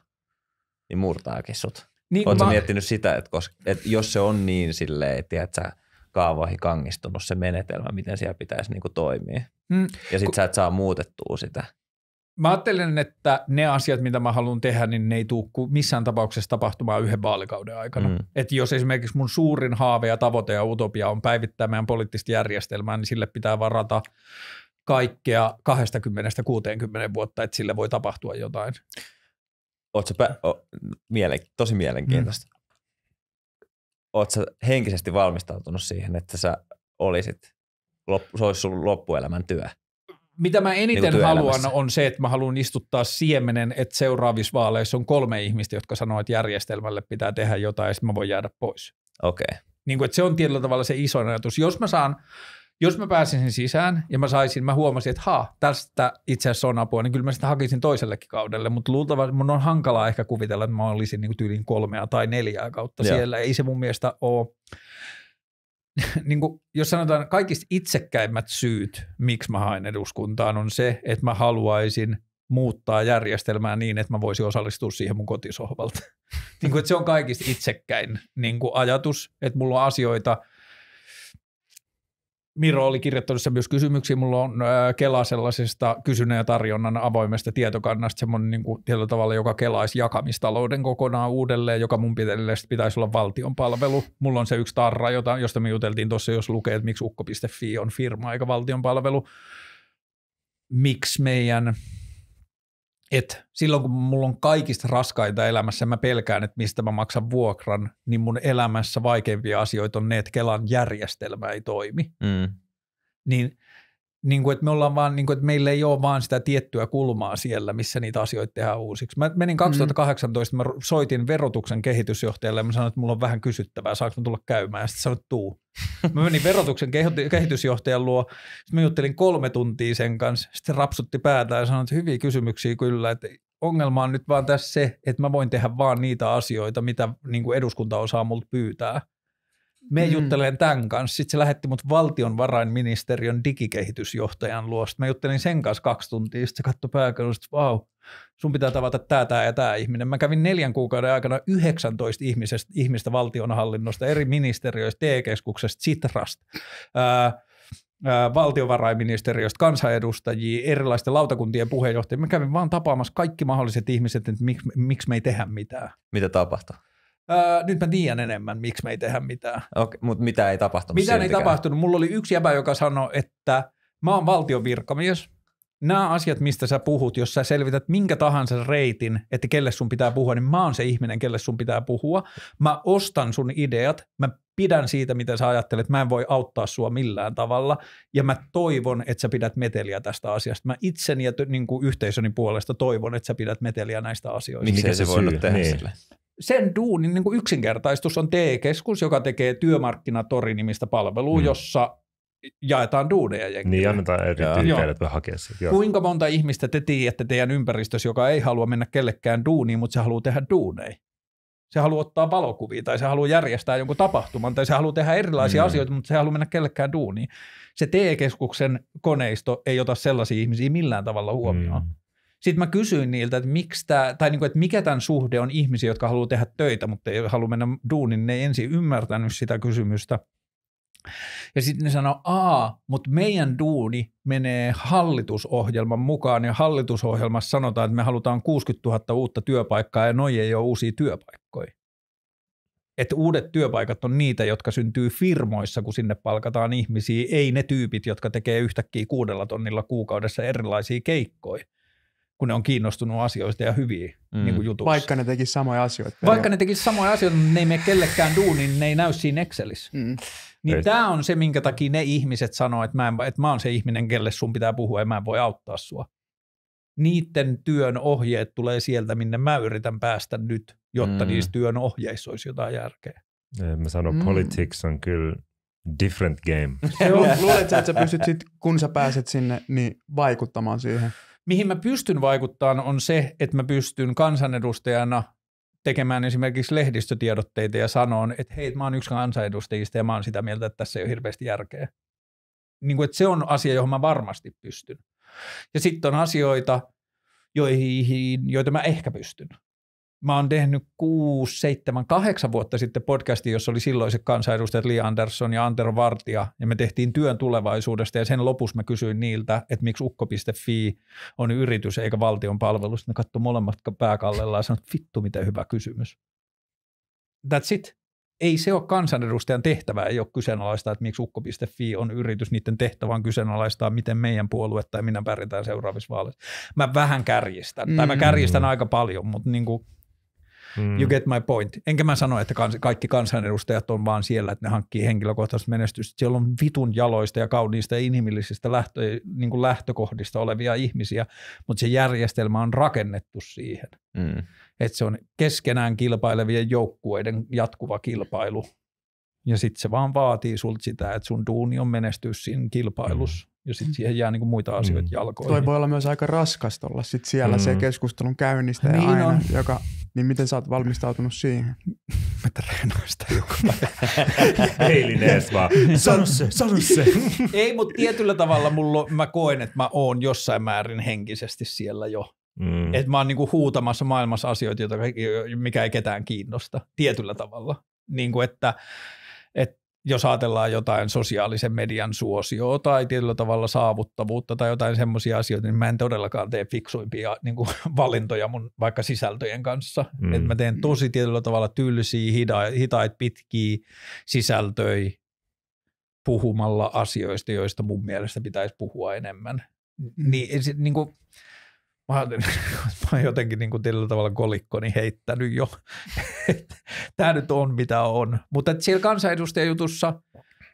niin murtaakin sut. Niin, Oletko mä... miettinyt sitä, että, koska, että jos se on niin silleen, että sä, kaavoihin kangistunut se menetelmä, miten siellä pitäisi niin kuin toimia. Mm. Ja sitten Ku- sä et saa muutettua sitä. Mä ajattelen, että ne asiat, mitä mä haluan tehdä, niin ne ei tule missään tapauksessa tapahtumaan yhden vaalikauden aikana. Mm. Et jos esimerkiksi mun suurin haave ja tavoite ja utopia on päivittää meidän poliittista järjestelmää, niin sille pitää varata kaikkea 20-60 vuotta, että sille voi tapahtua jotain. pä- o- mielenki- tosi mielenkiintoista. Mm oot sä henkisesti valmistautunut siihen, että sä olisit, loppu, se olisi sun loppuelämän työ? Mitä mä eniten niin haluan on se, että mä haluan istuttaa siemenen, että seuraavissa vaaleissa on kolme ihmistä, jotka sanoo, että järjestelmälle pitää tehdä jotain ja sitten mä voin jäädä pois. Okei. Okay. Niin kuin, että se on tietyllä tavalla se iso ajatus. Jos mä saan jos mä pääsisin sisään ja mä saisin, mä huomasin, että haa, tästä itse asiassa on apua, niin kyllä mä sitä hakisin toisellekin kaudelle, mutta luultavasti mun on hankalaa ehkä kuvitella, että mä olisin niin tyyliin kolmea tai neljää kautta Joo. siellä. Ei se mun mielestä ole, [LAUGHS] niin kuin, jos sanotaan kaikista itsekkäimmät syyt, miksi mä haen eduskuntaan, on se, että mä haluaisin muuttaa järjestelmää niin, että mä voisin osallistua siihen mun kotisohvalta. [LAUGHS] niin kuin, että se on kaikista itsekkäin niin kuin ajatus, että mulla on asioita – Miro oli kirjoittanut myös kysymyksiä. Mulla on äh, Kela sellaisesta kysynnän ja tarjonnan avoimesta tietokannasta, semmoinen niin kuin tietyllä tavalla, joka kelaisi jakamistalouden kokonaan uudelleen, joka mun pitäisi, pitäisi olla valtion palvelu. Mulla on se yksi tarra, jota, josta me juteltiin tuossa, jos lukee, että miksi ukko.fi on firma eikä valtion palvelu. Miksi meidän että silloin kun mulla on kaikista raskaita elämässä, mä pelkään, että mistä mä maksan vuokran, niin mun elämässä vaikeimpia asioita on ne, että Kelan järjestelmä ei toimi. Mm. Niin niin kuin, että me ollaan vaan, niin kuin, että meillä ei ole vaan sitä tiettyä kulmaa siellä, missä niitä asioita tehdään uusiksi. Mä menin 2018, mm. mä soitin verotuksen kehitysjohtajalle ja mä sanoin, että mulla on vähän kysyttävää, saanko mä tulla käymään? Ja sitten sanoin, että tuu. Mä menin verotuksen kehitysjohtajan luo, sitten mä juttelin kolme tuntia sen kanssa, sitten se rapsutti päätään ja sanoi, että hyviä kysymyksiä kyllä, että ongelma on nyt vaan tässä se, että mä voin tehdä vaan niitä asioita, mitä niin kuin eduskunta osaa multa pyytää – me mm. juttelen tämän kanssa. Sitten se lähetti mut valtionvarainministeriön digikehitysjohtajan Sitten Mä juttelin sen kanssa kaksi tuntia, sitten se katsoi pääkirjoista, että vau, sun pitää tavata tämä, tämä ja tämä ihminen. Mä kävin neljän kuukauden aikana 19 ihmisestä, ihmistä valtionhallinnosta, eri ministeriöistä, TE-keskuksesta, Sitrasta. Ää, valtiovarainministeriöstä kansanedustajia, erilaisten lautakuntien puheenjohtajia. Mä kävin vaan tapaamassa kaikki mahdolliset ihmiset, että miksi, miksi me ei tehdä mitään. Mitä tapahtui? Öö, nyt mä tiedän enemmän, miksi me ei tehdä mitään. Okay, mutta mitä ei tapahtunut Mitä ei tapahtunut. Mulla oli yksi jäbä, joka sanoi, että mä oon valtion virkamies. Nämä asiat, mistä sä puhut, jos sä selvität minkä tahansa reitin, että kelle sun pitää puhua, niin mä oon se ihminen, kelle sun pitää puhua. Mä ostan sun ideat, mä pidän siitä, mitä sä ajattelet, mä en voi auttaa sua millään tavalla, ja mä toivon, että sä pidät meteliä tästä asiasta. Mä itseni ja niin kuin yhteisöni puolesta toivon, että sä pidät meteliä näistä asioista. Mikä se, se voinut tehdä niin. sille? sen duunin niin kuin yksinkertaistus on TE-keskus, joka tekee työmarkkinatori-nimistä palvelua, mm. jossa jaetaan duuneja jengille. Niin, annetaan eri tyypeilet vähän hakea sitä. Kuinka monta ihmistä te tiedätte teidän ympäristössä, joka ei halua mennä kellekään duuniin, mutta se haluaa tehdä duuneja? Se haluaa ottaa valokuvia tai se haluaa järjestää jonkun tapahtuman tai se haluaa tehdä erilaisia mm. asioita, mutta se haluaa mennä kellekään duuniin. Se TE-keskuksen koneisto ei ota sellaisia ihmisiä millään tavalla huomioon. Mm. Sitten mä kysyin niiltä, että, miksi tämä, tai niinku, että mikä tämän suhde on ihmisiä, jotka haluaa tehdä töitä, mutta ei halua mennä duunin. Ne ei ensin ymmärtänyt sitä kysymystä. Ja sitten ne sanoo, aa, mutta meidän duuni menee hallitusohjelman mukaan ja hallitusohjelmassa sanotaan, että me halutaan 60 000 uutta työpaikkaa ja noi ei ole uusia työpaikkoja. Että uudet työpaikat on niitä, jotka syntyy firmoissa, kun sinne palkataan ihmisiä, ei ne tyypit, jotka tekee yhtäkkiä kuudella tonnilla kuukaudessa erilaisia keikkoja kun ne on kiinnostunut asioista ja hyviä mm. niin jutuista. Vaikka ne tekisi samoja asioita. Vaikka ne tekisi samoja asioita, mutta ne ei mene kellekään duuniin, niin ne ei näy siinä Excelissä. Mm. Niin tämä on se, minkä takia ne ihmiset sanoo, että mä, en, että mä oon se ihminen, kelle sun pitää puhua ja mä en voi auttaa sua. Niiden työn ohjeet tulee sieltä, minne mä yritän päästä nyt, jotta mm. niissä työn ohjeissa olisi jotain järkeä. Mä sanon, mm. politics on kyllä different game. [LAUGHS] Luuletko, että sä pystyt sit, kun sä pääset sinne, niin vaikuttamaan siihen? mihin mä pystyn vaikuttamaan, on se, että mä pystyn kansanedustajana tekemään esimerkiksi lehdistötiedotteita ja sanon, että hei, mä oon yksi kansanedustajista ja mä oon sitä mieltä, että tässä ei ole hirveästi järkeä. Niin kuin, että se on asia, johon mä varmasti pystyn. Ja sitten on asioita, joihin, joita mä ehkä pystyn mä oon tehnyt 6, 7, 8 vuotta sitten podcastin, jossa oli silloiset kansanedustajat Li Andersson ja Antero Vartija, ja me tehtiin työn tulevaisuudesta, ja sen lopussa mä kysyin niiltä, että miksi ukko.fi on yritys eikä valtion palvelu. Sitten ne katsoi molemmat pääkallellaan ja sanoi, että vittu, mitä hyvä kysymys. That's it. Ei se ole kansanedustajan tehtävä, ei ole kyseenalaista, että miksi ukko.fi on yritys, niiden tehtävä on kyseenalaistaa, miten meidän puolue tai minä pärjätään seuraavissa vaaleissa. Mä vähän kärjistän, mm. tai mä mm. kärjistän aika paljon, mutta niin kuin – Mm. You get my point. Enkä mä sano, että kans, kaikki kansanedustajat on vaan siellä, että ne hankkii henkilökohtaista menestystä. Siellä on vitun jaloista ja kauniista ja inhimillisistä lähtö, niin kuin lähtökohdista olevia ihmisiä, mutta se järjestelmä on rakennettu siihen. Mm. Että se on keskenään kilpailevien joukkueiden jatkuva kilpailu. Ja sitten se vaan vaatii sulta sitä, että sun duuni on menestyä siinä kilpailussa. Mm ja sitten siihen jää niinku muita asioita mm. jalkoihin. Toi voi olla myös aika raskas olla sit siellä mm. se keskustelun käynnistä niin aina, on. joka, niin miten sä oot valmistautunut siihen? Mä treenoin sitä joku päivä. [LAUGHS] ees vaan, sano se, sano se. [LAUGHS] Ei, mutta tietyllä tavalla mulla, mä koen, että mä oon jossain määrin henkisesti siellä jo. Mm. Että mä oon niinku huutamassa maailmassa asioita, joita, mikä ei ketään kiinnosta, tietyllä tavalla. Niin kuin että, että jos ajatellaan jotain sosiaalisen median suosioa tai tietyllä tavalla saavuttavuutta tai jotain semmoisia asioita, niin mä en todellakaan tee fiksuimpia [LAUGHS] niin kuin, valintoja mun vaikka sisältöjen kanssa. Mm. Et mä teen tosi tietyllä tavalla tylsiä, hita- hitaita, pitkiä sisältöjä puhumalla asioista, joista mun mielestä pitäisi puhua enemmän. Niin, niin kuin, mä ajattelin, että [LAUGHS] mä oon jotenkin niin kuin tällä tavalla kolikkoni heittänyt jo. [LAUGHS] Tämä nyt on mitä on. Mutta siellä kansanedustajajutussa,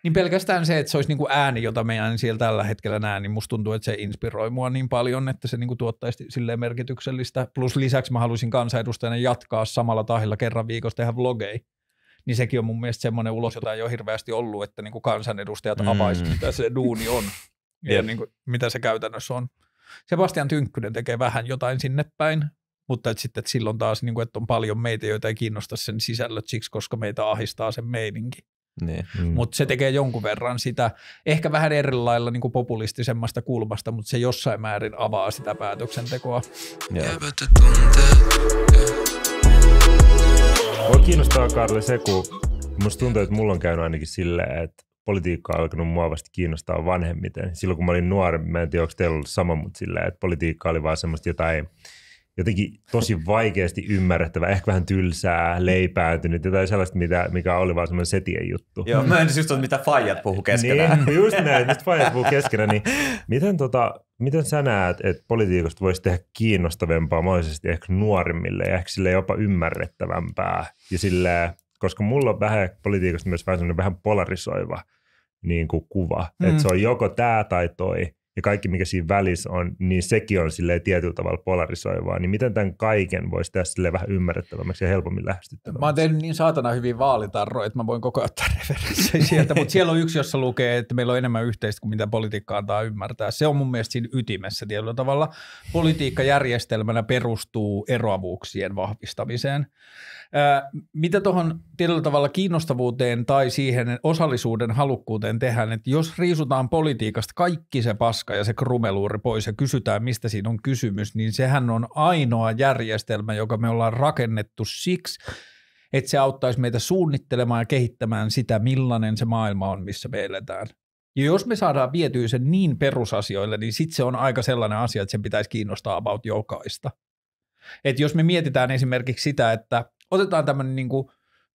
niin pelkästään se, että se olisi niin kuin ääni, jota me en siellä tällä hetkellä näe, niin musta tuntuu, että se inspiroi mua niin paljon, että se niin kuin tuottaisi silleen merkityksellistä. Plus lisäksi mä haluaisin kansanedustajana jatkaa samalla tahilla kerran viikossa tehdä vlogeja niin sekin on mun mielestä semmoinen ulos, jota ei ole hirveästi ollut, että niin kuin kansanedustajat mm. avaisivat, mitä se duuni on ja yep. niin kuin, mitä se käytännössä on. Sebastian Tynkkynen tekee vähän jotain sinne päin, mutta et sitten et silloin taas niin kuin, että on paljon meitä, joita ei kiinnosta sen sisällöt siksi, koska meitä ahistaa sen meininki. Niin. Mm. Mutta se tekee jonkun verran sitä, ehkä vähän eri lailla niin kuin populistisemmasta kulmasta, mutta se jossain määrin avaa sitä päätöksentekoa. Voi kiinnostaa Karli, se, kun musta tuntuu, että mulla on käynyt ainakin silleen, että politiikka on alkanut mua vasta kiinnostaa vanhemmiten. Silloin kun mä olin nuori, mä en tiedä, onko teillä ollut sama, mutta sillä, että politiikka oli vaan semmoista jotain jotenkin tosi vaikeasti ymmärrettävä, ehkä vähän tylsää, leipääntynyt, jotain sellaista, mitä, mikä oli vaan semmoinen setien juttu. Joo, mä en just mitä faijat puhuu keskenään. niin, no just näin, mistä faijat puhuu keskenään, niin miten, tota, miten sä näet, että politiikasta voisi tehdä kiinnostavampaa mahdollisesti ehkä nuorimmille ja ehkä sille jopa ymmärrettävämpää ja sille koska mulla on vähän politiikasta myös vähän semmoinen vähän polarisoiva niin kuin kuva. Mm. Että se on joko tämä tai toi ja kaikki mikä siinä välissä on, niin sekin on sille tietyllä tavalla polarisoivaa. Niin miten tämän kaiken voisi tehdä sille vähän ymmärrettävämmäksi ja helpommin lähestyttävämmäksi? Mä oon tehnyt niin saatana hyvin vaalitarroja, että mä voin koko ajan ottaa [LAUGHS] sieltä, mutta siellä on yksi, jossa lukee, että meillä on enemmän yhteistä kuin mitä politiikka antaa ymmärtää. Se on mun mielestä siinä ytimessä tietyllä tavalla. Politiikka järjestelmänä perustuu eroavuuksien vahvistamiseen. Mitä tuohon tietyllä tavalla kiinnostavuuteen tai siihen osallisuuden halukkuuteen tehdään, että jos riisutaan politiikasta kaikki se paska ja se krumeluuri pois ja kysytään, mistä siinä on kysymys, niin sehän on ainoa järjestelmä, joka me ollaan rakennettu siksi, että se auttaisi meitä suunnittelemaan ja kehittämään sitä, millainen se maailma on, missä me eletään. Ja jos me saadaan vietyä sen niin perusasioille, niin sitten se on aika sellainen asia, että sen pitäisi kiinnostaa about jokaista. Et jos me mietitään esimerkiksi sitä, että Otetaan tämmöinen niin vitu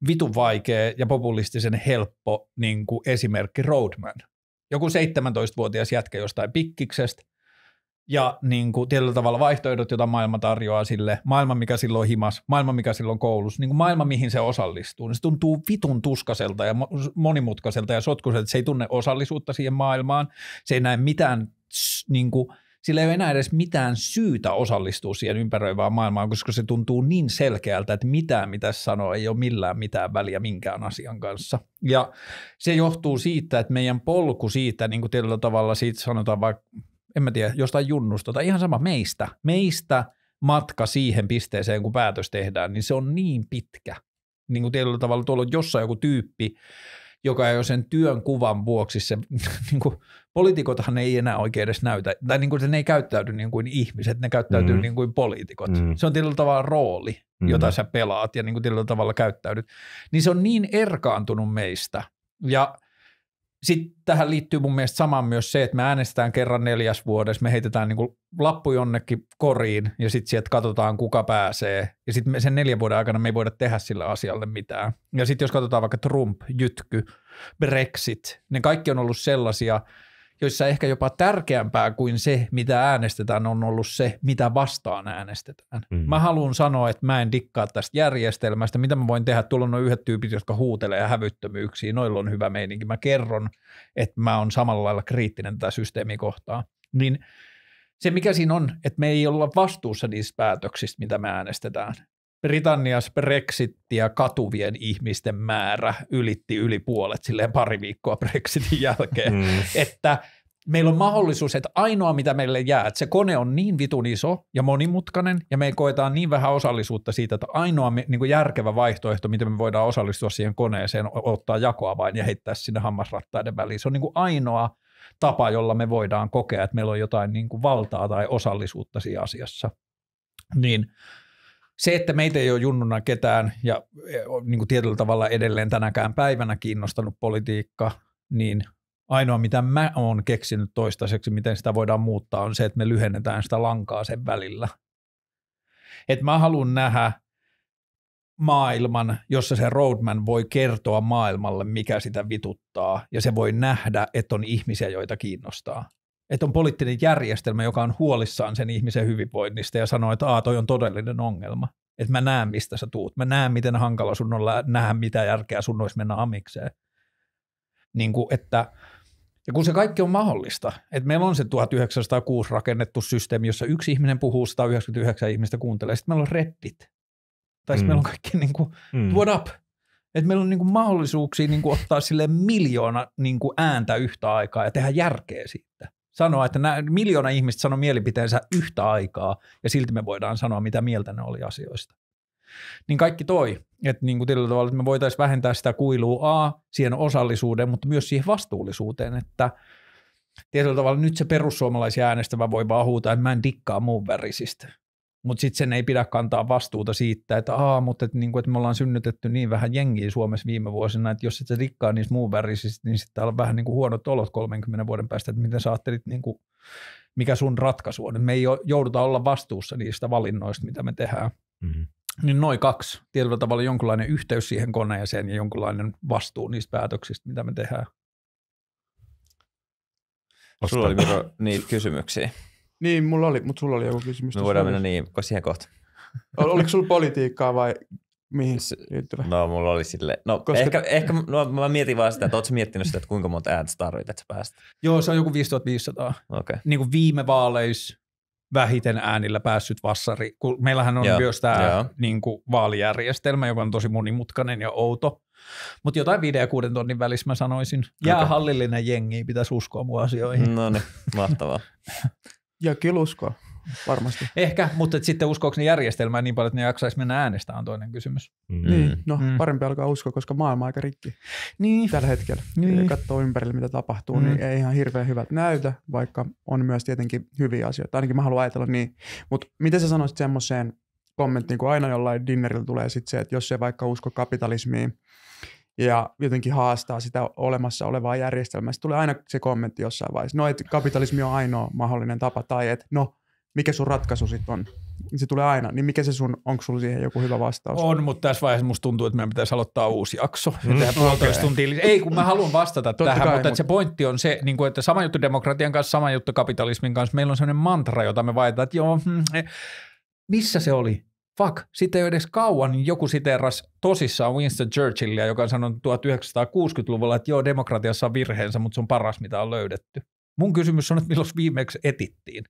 vitun vaikea ja populistisen helppo niin kuin esimerkki Roadman. Joku 17-vuotias jätkä jostain pikkiksestä, ja niin kuin tietyllä tavalla vaihtoehdot, joita maailma tarjoaa sille, maailma mikä silloin himas, maailma mikä silloin koulussa, niin kuin maailma mihin se osallistuu, niin se tuntuu vitun tuskaselta ja monimutkaiselta ja sotkuselta, se ei tunne osallisuutta siihen maailmaan, se ei näe mitään niin kuin sillä ei ole enää edes mitään syytä osallistua siihen ympäröivään maailmaan, koska se tuntuu niin selkeältä, että mitään mitä sanoa ei ole millään mitään väliä minkään asian kanssa. Ja se johtuu siitä, että meidän polku siitä, niin kuin tietyllä tavalla siitä sanotaan vaikka, en mä tiedä, jostain junnusta tai ihan sama meistä, meistä matka siihen pisteeseen, kun päätös tehdään, niin se on niin pitkä. Niin kuin tietyllä tavalla tuolla on jossain joku tyyppi, joka jo sen työn kuvan vuoksi se, [LAUGHS] niin kuin, poliitikothan ei enää oikein edes näytä, tai niin kuin, ne ei käyttäydy niin kuin ihmiset, ne käyttäytyy mm. niin kuin poliitikot. Mm. Se on tietyllä tavalla rooli, mm. jota mm. sä pelaat ja niin kuin tietyllä tavalla käyttäydyt. Niin se on niin erkaantunut meistä. Ja sitten tähän liittyy mun mielestä samaan myös se, että me äänestetään kerran neljäs vuodessa, me heitetään niin lappu jonnekin koriin ja sitten sieltä katsotaan, kuka pääsee. Ja sitten sen neljän vuoden aikana me ei voida tehdä sillä asialle mitään. Ja sitten jos katsotaan vaikka Trump, Jytky, Brexit, ne kaikki on ollut sellaisia – joissa ehkä jopa tärkeämpää kuin se, mitä äänestetään, on ollut se, mitä vastaan äänestetään. Mm. Mä haluan sanoa, että mä en dikkaa tästä järjestelmästä. Mitä mä voin tehdä? Tuolla on yhdet tyypit, jotka huutelee hävyttömyyksiä. Noilla on hyvä meininki. Mä kerron, että mä oon samalla lailla kriittinen tätä systeemiä kohtaan. Niin se, mikä siinä on, että me ei olla vastuussa niistä päätöksistä, mitä me äänestetään. Britanniassa Brexittiä katuvien ihmisten määrä ylitti yli puolet silleen pari viikkoa Brexitin jälkeen, mm. että meillä on mahdollisuus, että ainoa mitä meille jää, että se kone on niin vitun iso ja monimutkainen ja me koetaan niin vähän osallisuutta siitä, että ainoa niin kuin järkevä vaihtoehto, miten me voidaan osallistua siihen koneeseen, ottaa jakoa vain ja heittää sinne hammasrattaiden väliin. Se on niin kuin ainoa tapa, jolla me voidaan kokea, että meillä on jotain niin kuin valtaa tai osallisuutta siinä asiassa. Niin se, että meitä ei ole junnuna ketään ja e, niin kuin tietyllä tavalla edelleen tänäkään päivänä kiinnostanut politiikka, niin ainoa mitä mä oon keksinyt toistaiseksi, miten sitä voidaan muuttaa, on se, että me lyhennetään sitä lankaa sen välillä. Et mä haluan nähdä maailman, jossa se roadman voi kertoa maailmalle, mikä sitä vituttaa, ja se voi nähdä, että on ihmisiä, joita kiinnostaa että on poliittinen järjestelmä, joka on huolissaan sen ihmisen hyvinvoinnista ja sanoo, että Aa, toi on todellinen ongelma. Että mä näen, mistä sä tuut. Mä näen, miten hankala sun on nähdä, mitä järkeä sun olisi mennä amikseen. Niin kuin, että, ja kun se kaikki on mahdollista, että meillä on se 1906 rakennettu systeemi, jossa yksi ihminen puhuu, 199 ihmistä kuuntelee, sitten meillä on reddit. Tai mm. meillä on kaikki niin kuin, mm. what up? Että meillä on niin kuin mahdollisuuksia niin kuin ottaa sille miljoona niin kuin ääntä yhtä aikaa ja tehdä järkeä siitä sanoa, että nämä, miljoona ihmistä sanoo mielipiteensä yhtä aikaa ja silti me voidaan sanoa, mitä mieltä ne oli asioista. Niin kaikki toi, että niin kuin tällä tavalla että me voitaisiin vähentää sitä kuilua A siihen osallisuuteen, mutta myös siihen vastuullisuuteen, että tietyllä tavalla nyt se perussuomalaisia äänestävä voi vaan huutaa, että mä en dikkaa muun värisistä mutta sitten sen ei pidä kantaa vastuuta siitä, että, Aa, mutta et, niin kuin, että me ollaan synnytetty niin vähän jengiä Suomessa viime vuosina, että jos et se rikkaa niissä muun värisistä, niin sitten täällä on vähän niin kuin huonot olot 30 vuoden päästä, että miten sä ajattelit, niin kuin, mikä sun ratkaisu on. Me ei jouduta olla vastuussa niistä valinnoista, mitä me tehdään. Mm-hmm. Niin noin kaksi, tietyllä tavalla jonkinlainen yhteys siihen koneeseen ja jonkinlainen vastuu niistä päätöksistä, mitä me tehdään. Sulla oli niitä kysymyksiä. Niin, mulla oli, mutta sulla oli joku kysymys. Me voidaan mennä niin, siihen kohta. Oliko sulla politiikkaa vai mihin liittyvä? No mulla oli sille, no Koska... ehkä, ehkä no, mä mietin vaan sitä, että ootko miettinyt sitä, että kuinka monta ääntä tarvitset, että päästä? Joo, se on joku 5500. Okay. Niin kuin viime vaaleissa vähiten äänillä päässyt vassari. Kun meillähän on Joo. myös tämä niin kuin, vaalijärjestelmä, joka on tosi monimutkainen ja outo. Mutta jotain 5 ja 6 tonnin välissä mä sanoisin. Jää okay. hallillinen jengi, pitäisi uskoa mua asioihin. No niin, mahtavaa. [LAUGHS] Ja kyllä uskoa, varmasti. Ehkä, mutta sitten uskoako ne järjestelmää niin paljon, että ne jaksaisi mennä äänestämään, on toinen kysymys. Mm. Niin, mm. no mm. parempi alkaa uskoa, koska maailma on aika rikki niin. tällä hetkellä. Niin. katsoo ympärille, mitä tapahtuu, niin mm. niin ei ihan hirveän hyvät näytä, vaikka on myös tietenkin hyviä asioita. Ainakin mä haluan ajatella niin. Mutta miten sä sanoisit semmoiseen kommenttiin, kun aina jollain dinnerillä tulee sit se, että jos ei vaikka usko kapitalismiin, ja jotenkin haastaa sitä olemassa olevaa järjestelmää. Sitten tulee aina se kommentti jossain vaiheessa, no että kapitalismi on ainoa mahdollinen tapa, tai että no, mikä sun ratkaisu sitten on? Niin se tulee aina, niin mikä se sun, onko sulla siihen joku hyvä vastaus? On, mutta tässä vaiheessa musta tuntuu, että meidän pitäisi aloittaa uusi jakso. Mm, mm. okay. tuntia. Ei, kun mä haluan vastata Totta tähän, kai, mutta mutta se pointti on se, niin kuin, että sama juttu demokratian kanssa, sama juttu kapitalismin kanssa, meillä on sellainen mantra, jota me vaihdetaan, että joo, hmm, eh. missä se oli? fuck, sitten ei ole edes kauan, niin joku siteeras tosissaan Winston Churchillia, joka on sanonut 1960-luvulla, että joo, demokratiassa on virheensä, mutta se on paras, mitä on löydetty. Mun kysymys on, että milloin viimeksi etittiin?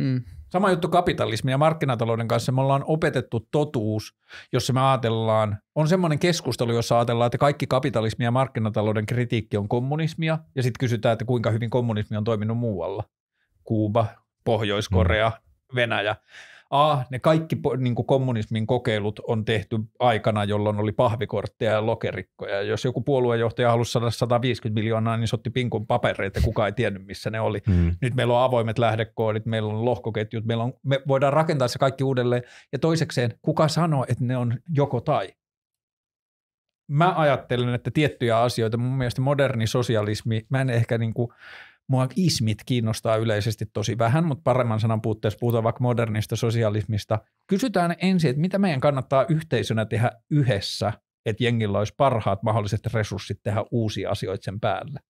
Mm. Sama juttu kapitalismin ja markkinatalouden kanssa. Me ollaan opetettu totuus, jos me ajatellaan, on semmoinen keskustelu, jossa ajatellaan, että kaikki kapitalismi ja markkinatalouden kritiikki on kommunismia, ja sitten kysytään, että kuinka hyvin kommunismi on toiminut muualla. Kuuba, Pohjois-Korea, mm. Venäjä. A, ne kaikki niin kuin kommunismin kokeilut on tehty aikana, jolloin oli pahvikortteja ja lokerikkoja. Jos joku puoluejohtaja halusi saada 150 miljoonaa, niin sotti pinkun papereita, kukaan ei tiennyt, missä ne oli. Mm. Nyt meillä on avoimet lähdekoodit, meillä on lohkoketjut, meillä on, me voidaan rakentaa se kaikki uudelleen. Ja toisekseen, kuka sanoo, että ne on joko tai? Mä ajattelen, että tiettyjä asioita, mun mielestä moderni sosialismi, mä en ehkä niin kuin – Mua ismit kiinnostaa yleisesti tosi vähän, mutta paremman sanan puutteessa puhutaan vaikka modernista sosialismista. Kysytään ensin, että mitä meidän kannattaa yhteisönä tehdä yhdessä, että jengillä olisi parhaat mahdolliset resurssit tehdä uusia asioita sen päälle.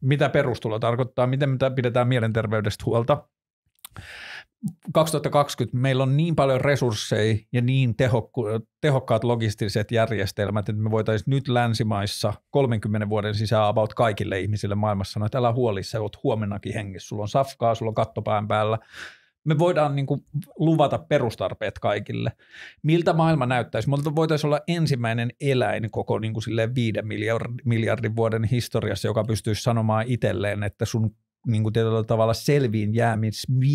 Mitä perustulo tarkoittaa, miten me pidetään mielenterveydestä huolta, 2020 meillä on niin paljon resursseja ja niin tehokku- tehokkaat logistiset järjestelmät, että me voitaisiin nyt länsimaissa 30 vuoden sisään about kaikille ihmisille maailmassa sanoa, että älä huoli, sä oot huomennakin hengissä, sulla on safkaa, sulla on kattopään päällä. Me voidaan niin kuin luvata perustarpeet kaikille. Miltä maailma näyttäisi? Me voitaisiin olla ensimmäinen eläin koko niin kuin silleen viiden miljardin, miljardin vuoden historiassa, joka pystyisi sanomaan itselleen, että sun niin kuin tietyllä tavalla selviin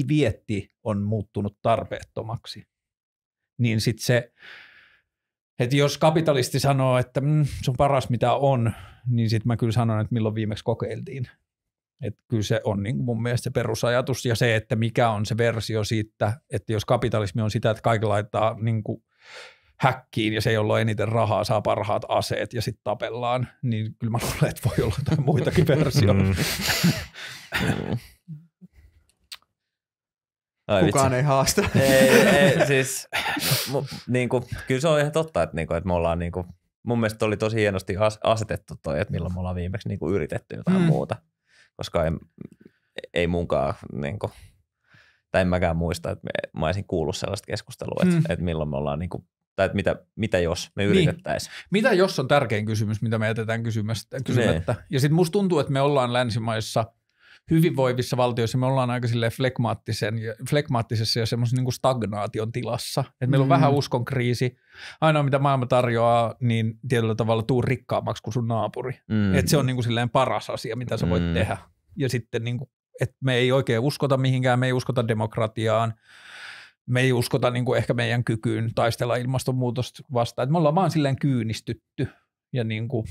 vietti on muuttunut tarpeettomaksi. Niin sitten se, että jos kapitalisti sanoo, että mm, se on paras mitä on, niin sitten mä kyllä sanon, että milloin viimeksi kokeiltiin. Että kyllä se on niin mun mielestä se perusajatus ja se, että mikä on se versio siitä, että jos kapitalismi on sitä, että kaikki laittaa niin kuin häkkiin ja se, jolla on eniten rahaa, saa parhaat aseet ja sitten tapellaan, niin kyllä mä luulen, että voi olla jotain muitakin mm. versioita. Mm. Ai, Kukaan vitsi. ei haasta. Ei, ei siis, mu, niin kuin, kyllä se on ihan totta, että, niin kuin, että me ollaan niin kuin, mun mielestä oli tosi hienosti as, asetettu toi, että milloin me ollaan viimeksi niin kuin, yritetty jotain mm. muuta. Koska ei, ei munkaan, niin kuin, tai en mäkään muista, että me, mä olisin kuullut sellaista keskustelua, että, mm. että milloin me ollaan niin kuin, tai että mitä, mitä jos me yritettäisiin. Niin. Mitä jos on tärkein kysymys, mitä me jätetään kysymästä, kysymättä. Ne. Niin. Ja sitten musta tuntuu, että me ollaan länsimaissa hyvinvoivissa valtioissa, me ollaan aika silleen flekmaattisen, flekmaattisessa ja semmoisen niin stagnaation tilassa. Et mm. meillä on mm. vähän uskon kriisi. Ainoa, mitä maailma tarjoaa, niin tietyllä tavalla tuu rikkaammaksi kuin sun naapuri. Mm. Et se on niin kuin silleen paras asia, mitä sä voit mm. tehdä. Ja sitten niin kuin, et me ei oikein uskota mihinkään, me ei uskota demokratiaan me ei uskota niin kuin ehkä meidän kykyyn taistella ilmastonmuutosta vastaan. että me ollaan vaan silleen kyynistytty ja niin kuin,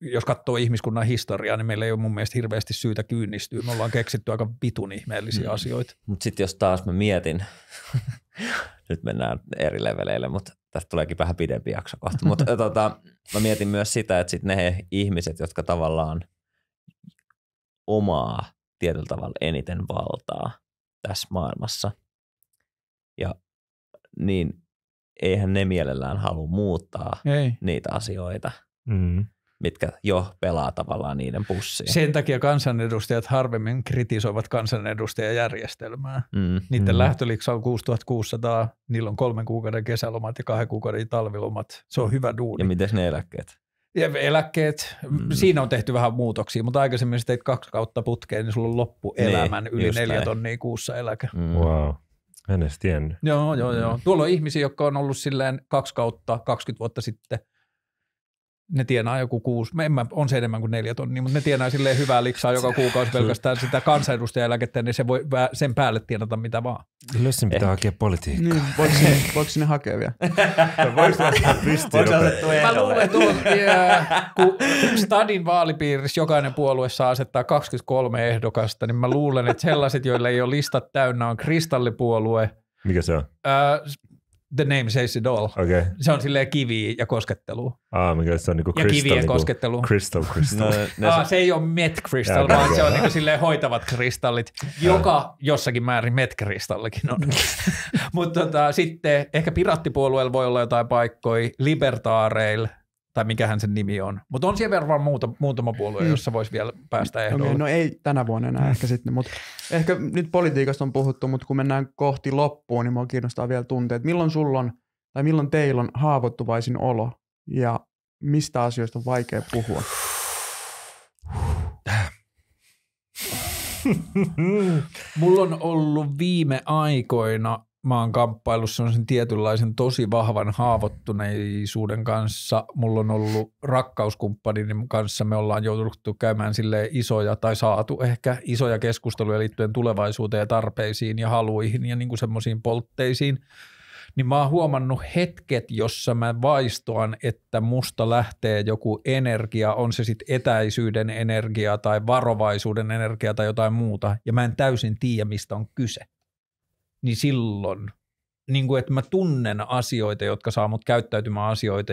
jos katsoo ihmiskunnan historiaa, niin meillä ei ole mun mielestä hirveästi syytä kyynistyä. Me ollaan keksitty aika vitun ihmeellisiä mm. asioita. Mutta sitten jos taas mä mietin, [LAUGHS] nyt mennään eri leveleille, mutta tästä tuleekin vähän pidempi jakso kohta. Mutta [LAUGHS] tota, mä mietin myös sitä, että sit ne ihmiset, jotka tavallaan omaa tietyllä tavalla eniten valtaa tässä maailmassa – niin eihän ne mielellään halua muuttaa Ei. niitä asioita. Mm mitkä jo pelaa tavallaan niiden pussiin. Sen takia kansanedustajat harvemmin kritisoivat kansanedustajajärjestelmää. Mm. Niiden mm. lähtöliksa on 6600, niillä on kolmen kuukauden kesälomat ja kahden kuukauden talvilomat. Se on hyvä duuni. Ja miten ne eläkkeet? Ja eläkkeet, mm. siinä on tehty vähän muutoksia, mutta aikaisemmin jos teit kaksi kautta putkeen, niin sulla on loppuelämän niin, yli neljä tonnia kuussa eläke. Mm. Wow. En edes tiennyt. Joo, joo, joo. Mm. Tuolla on ihmisiä, jotka on ollut silleen kaksi kautta 20 vuotta sitten ne tienaa joku kuusi, en mä, on se enemmän kuin neljä tonnia, mutta ne tienaa silleen hyvää liksaa joka kuukausi pelkästään sitä kansanedustajaeläkettä, niin se voi sen päälle tienata mitä vaan. sen pitää eh. hakea politiikkaa. Niin, voiko, sinne, voiko sinne hakea vielä? [LAUGHS] voiko laittaa pystyyn? Mä luulen, että kun Stadin vaalipiirissä jokainen puolue saa asettaa 23 ehdokasta, niin mä luulen, että sellaiset, joille ei ole listat täynnä, on kristallipuolue – mikä se on? Äh, The Name Says It All. Okay. Se on silleen kivi ja koskettelu. Ah, mikä se on niinku crystal, Ja ja niinku, koskettelu. Crystal, crystal. no, ne ah, se ei ole Met Crystal, yeah, vaan se on niinku silleen hoitavat kristallit, joka jossakin määrin Met Kristallikin on. [LAUGHS] Mutta tota, sitten ehkä pirattipuolueella voi olla jotain paikkoja, libertaareilla – tai mikähän sen nimi on. Mutta on siellä varmaan muuta, muutama puolue, mm. jossa voisi vielä päästä no ehdolle. Okay, niin, no ei tänä vuonna enää mm. ehkä sitten, mutta ehkä nyt politiikasta on puhuttu, mutta kun mennään kohti loppuun, niin minua kiinnostaa vielä tunteet. Milloin sulla on, tai milloin teillä on haavoittuvaisin olo ja mistä asioista on vaikea puhua? [LAUGHS] Mulla on ollut viime aikoina mä oon kamppaillut semmoisen tietynlaisen tosi vahvan haavoittuneisuuden kanssa. Mulla on ollut rakkauskumppanin kanssa, me ollaan jouduttu käymään sille isoja tai saatu ehkä isoja keskusteluja liittyen tulevaisuuteen ja tarpeisiin ja haluihin ja niin semmoisiin poltteisiin. Niin mä oon huomannut hetket, jossa mä vaistoan, että musta lähtee joku energia, on se sitten etäisyyden energia tai varovaisuuden energia tai jotain muuta, ja mä en täysin tiedä, mistä on kyse – niin silloin, niin kuin, että mä tunnen asioita, jotka saa mut käyttäytymään asioita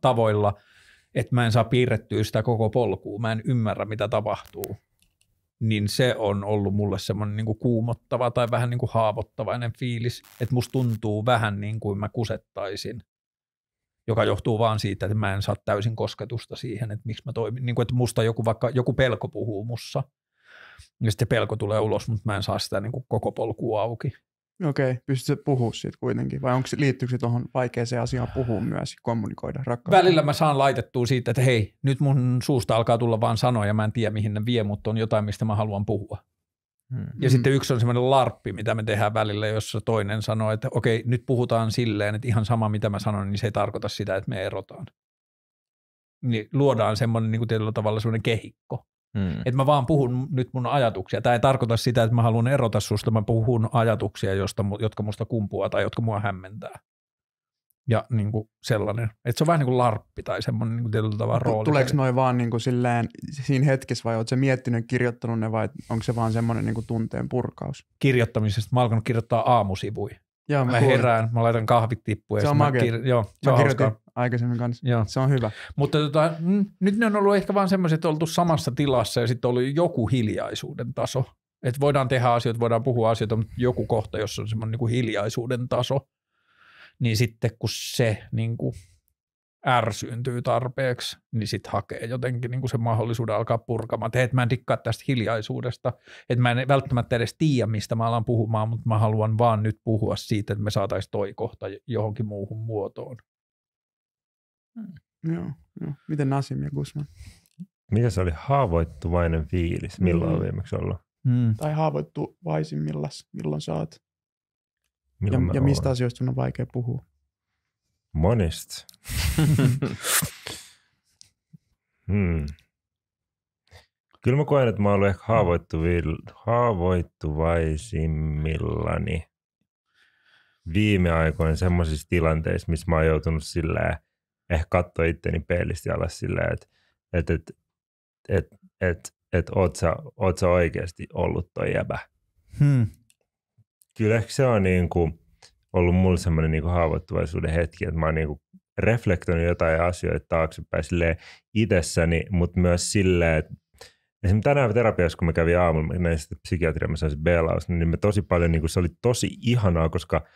tavoilla, että mä en saa piirrettyä sitä koko polkua, mä en ymmärrä mitä tapahtuu. Niin se on ollut mulle semmoinen niin kuin kuumottava tai vähän niin kuin haavoittavainen fiilis, että musta tuntuu vähän niin kuin mä kusettaisin joka johtuu vaan siitä, että mä en saa täysin kosketusta siihen, että miksi mä toimin. Niin kuin, että musta joku, vaikka, joku pelko puhuu mussa, ja sitten pelko tulee ulos, mutta mä en saa sitä niin kuin koko polkua auki. Okei, okay. pystytkö puhua siitä kuitenkin? Vai onko, liittyykö se tuohon vaikeaseen asiaan puhua myös, kommunikoida rakkaus. Välillä mä saan laitettua siitä, että hei, nyt mun suusta alkaa tulla vaan sanoja, mä en tiedä mihin ne vie, mutta on jotain, mistä mä haluan puhua. Hmm. Ja sitten yksi on semmoinen larppi, mitä me tehdään välillä, jossa toinen sanoo, että okei, nyt puhutaan silleen, että ihan sama mitä mä sanon, niin se ei tarkoita sitä, että me erotaan. Niin luodaan semmoinen niin kuin tietyllä tavalla semmoinen kehikko. Mm. Että mä vaan puhun nyt mun ajatuksia. Tämä ei tarkoita sitä, että mä haluan erota susta, mä puhun ajatuksia, josta, jotka musta kumpuaa tai jotka mua hämmentää. Ja niin kuin sellainen. Että se on vähän niin kuin larppi tai semmoinen niin tietyllä tavalla rooli. Tuleeko noin vaan niin kuin silleen, siinä hetkessä vai oletko se miettinyt kirjoittanut ne vai onko se vaan semmoinen niin kuin tunteen purkaus? Kirjoittamisesta. Mä alkanut kirjoittaa aamusivuja. Joo, mä, mä herään, mä laitan kahvit tippuun. Se on makea. Kir- joo, se mä on kirjoitin hauskaa. aikaisemmin kanssa. Joo. Se on hyvä. Mutta tota, n- nyt ne on ollut ehkä vaan semmoiset, että oltu samassa tilassa ja sitten oli joku hiljaisuuden taso. Että voidaan tehdä asioita, voidaan puhua asioita, mutta joku kohta, jossa on semmoinen niin hiljaisuuden taso, niin sitten kun se niin kuin ärsyyntyy tarpeeksi, niin sitten hakee jotenkin niin se mahdollisuuden alkaa purkamaan. Että hei, mä en dikkaa tästä hiljaisuudesta, että mä en välttämättä edes tiedä, mistä mä alan puhumaan, mutta mä haluan vaan nyt puhua siitä, että me saataisiin toi kohta johonkin muuhun muotoon. Hmm. Joo, joo. Miten Nasim ja Guzman? Mikä se oli haavoittuvainen fiilis? Milloin mm. on viimeksi ollut? Mm. Tai haavoittuvaisimmillas, milloin sä oot? Milloin ja, ja mistä asioista sun on vaikea puhua? Monist. [LAUGHS] hmm. Kyllä mä koen, että mä oon ollut ehkä haavoittuvaisimmillani viime aikoina semmoisissa tilanteissa, missä mä oon joutunut silleen, ehkä katsoa itteni peilistä alas silleen, että et, et, et, et, et, oot, sä, oot sä oikeasti ollut toi jäbä. Hmm. Kyllä ehkä se on niin kuin, ollut mulle semmoinen niin haavoittuvaisuuden hetki, että mä oon niin kuin reflektoinut jotain asioita taaksepäin sille itsessäni, mutta myös silleen, että Esimerkiksi tänään terapiassa, kun mä kävin aamulla, mä näin sitten psykiatria, mä sain b belaus, niin me tosi paljon, niin kuin, se oli tosi ihanaa, koska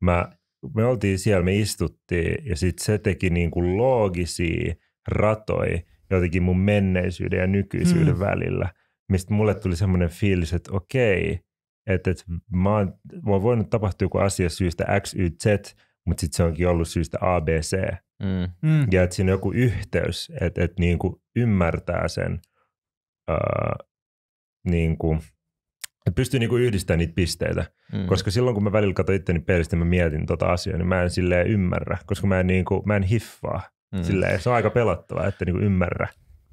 mä, me oltiin siellä, me istuttiin ja sitten se teki niin kuin loogisia ratoja jotenkin mun menneisyyden ja nykyisyyden mm. välillä, mistä mulle tuli semmoinen fiilis, että okei, että, et mä oon, mä oon voinut tapahtua joku asia syystä X, Y, Z, mutta sitten se onkin ollut syystä A, B, C. Mm. mm. Ja että siinä on joku yhteys, että, että niin kuin ymmärtää sen, ää, niin kuin, että pystyy niin kuin yhdistämään niitä pisteitä. Mm. Koska silloin kun mä välillä katson itteni peilistä mä mietin tota asiaa, niin mä en silleen ymmärrä, koska mä en, niin kuin, mä en hiffaa. Mm. Silleen, se on aika pelottavaa, että niin kuin ymmärrä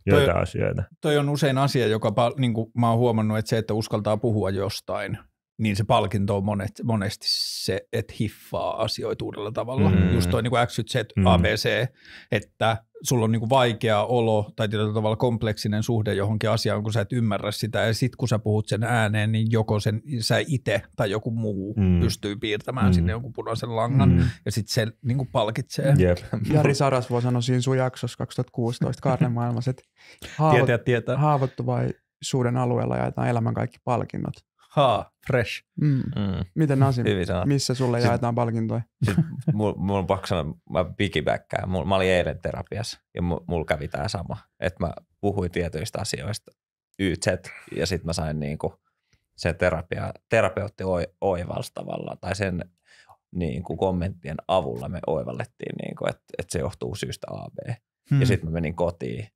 joita toi, asioita. Toi on usein asia, joka niin kuin mä oon huomannut, että se, että uskaltaa puhua jostain – niin se palkinto on monet, monesti se, että hiffaa asioita uudella tavalla. Mm. Just toi niin XYZ, mm. ABC, että sulla on niin kuin vaikea olo tai tietyllä tavalla kompleksinen suhde johonkin asiaan, kun sä et ymmärrä sitä. Ja sit kun sä puhut sen ääneen, niin joko sen, sä itse tai joku muu mm. pystyy piirtämään mm. sinne jonkun punaisen langan. Mm. Ja sit se niin kuin palkitsee. Yep. [LAUGHS] Jari Sarasvuo sanoi siinä sun jaksossa 2016 Kaarnen maailmassa, että [LAUGHS] haavo- tietää, tietää. haavoittuvaisuuden alueella jaetaan elämän kaikki palkinnot ha, fresh. Mm. Mm. Miten Nasim, missä sulle sit, jaetaan palkintoja? mulla mul on pakko sanoa, mä pikipäkkään. mä, mä olin eilen terapiassa ja mulla mul kävi tämä sama. Että mä puhuin tietyistä asioista, YZ, ja sitten mä sain niinku se terapia, terapeutti oivalstavalla tai sen niin kuin kommenttien avulla me oivallettiin, niin kuin, että, et se johtuu syystä AB. Hmm. Ja sitten mä menin kotiin,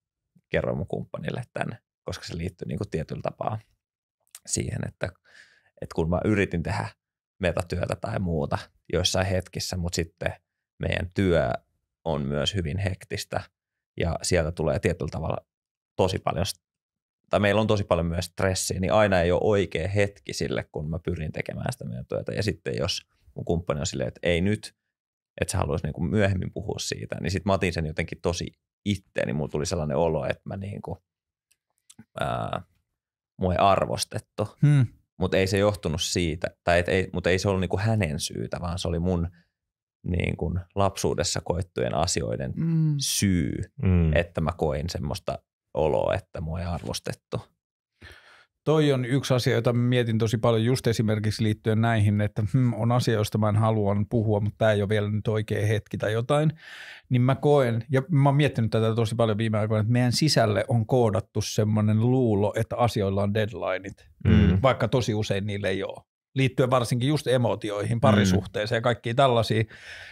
kerroin mun kumppanille tänne, koska se liittyy niin kuin tietyllä tapaa siihen, että, että kun mä yritin tehdä metatyötä tai muuta joissain hetkissä, mutta sitten meidän työ on myös hyvin hektistä ja sieltä tulee tietyllä tavalla tosi paljon, tai meillä on tosi paljon myös stressiä, niin aina ei ole oikea hetki sille, kun mä pyrin tekemään sitä meidän työtä. Ja sitten jos mun kumppani on silleen, että ei nyt, että sä haluaisi niinku myöhemmin puhua siitä, niin sitten mä otin sen jotenkin tosi niin Mulla tuli sellainen olo, että mä niinku, ää, mua ei arvostettu. Hmm. Mutta ei se johtunut siitä, tai et ei, mutta ei se ollut niinku hänen syytä, vaan se oli mun niin kuin lapsuudessa koettujen asioiden mm. syy, mm. että mä koin semmoista oloa, että mua ei arvostettu toi on yksi asia, jota mietin tosi paljon just esimerkiksi liittyen näihin, että hmm, on asia, josta mä en haluan puhua, mutta tämä ei ole vielä nyt oikea hetki tai jotain, niin mä koen, ja mä oon miettinyt tätä tosi paljon viime aikoina, että meidän sisälle on koodattu semmoinen luulo, että asioilla on deadlineit, mm. vaikka tosi usein niillä ei ole liittyen varsinkin just emotioihin, mm. parisuhteeseen ja kaikkiin tällaisiin,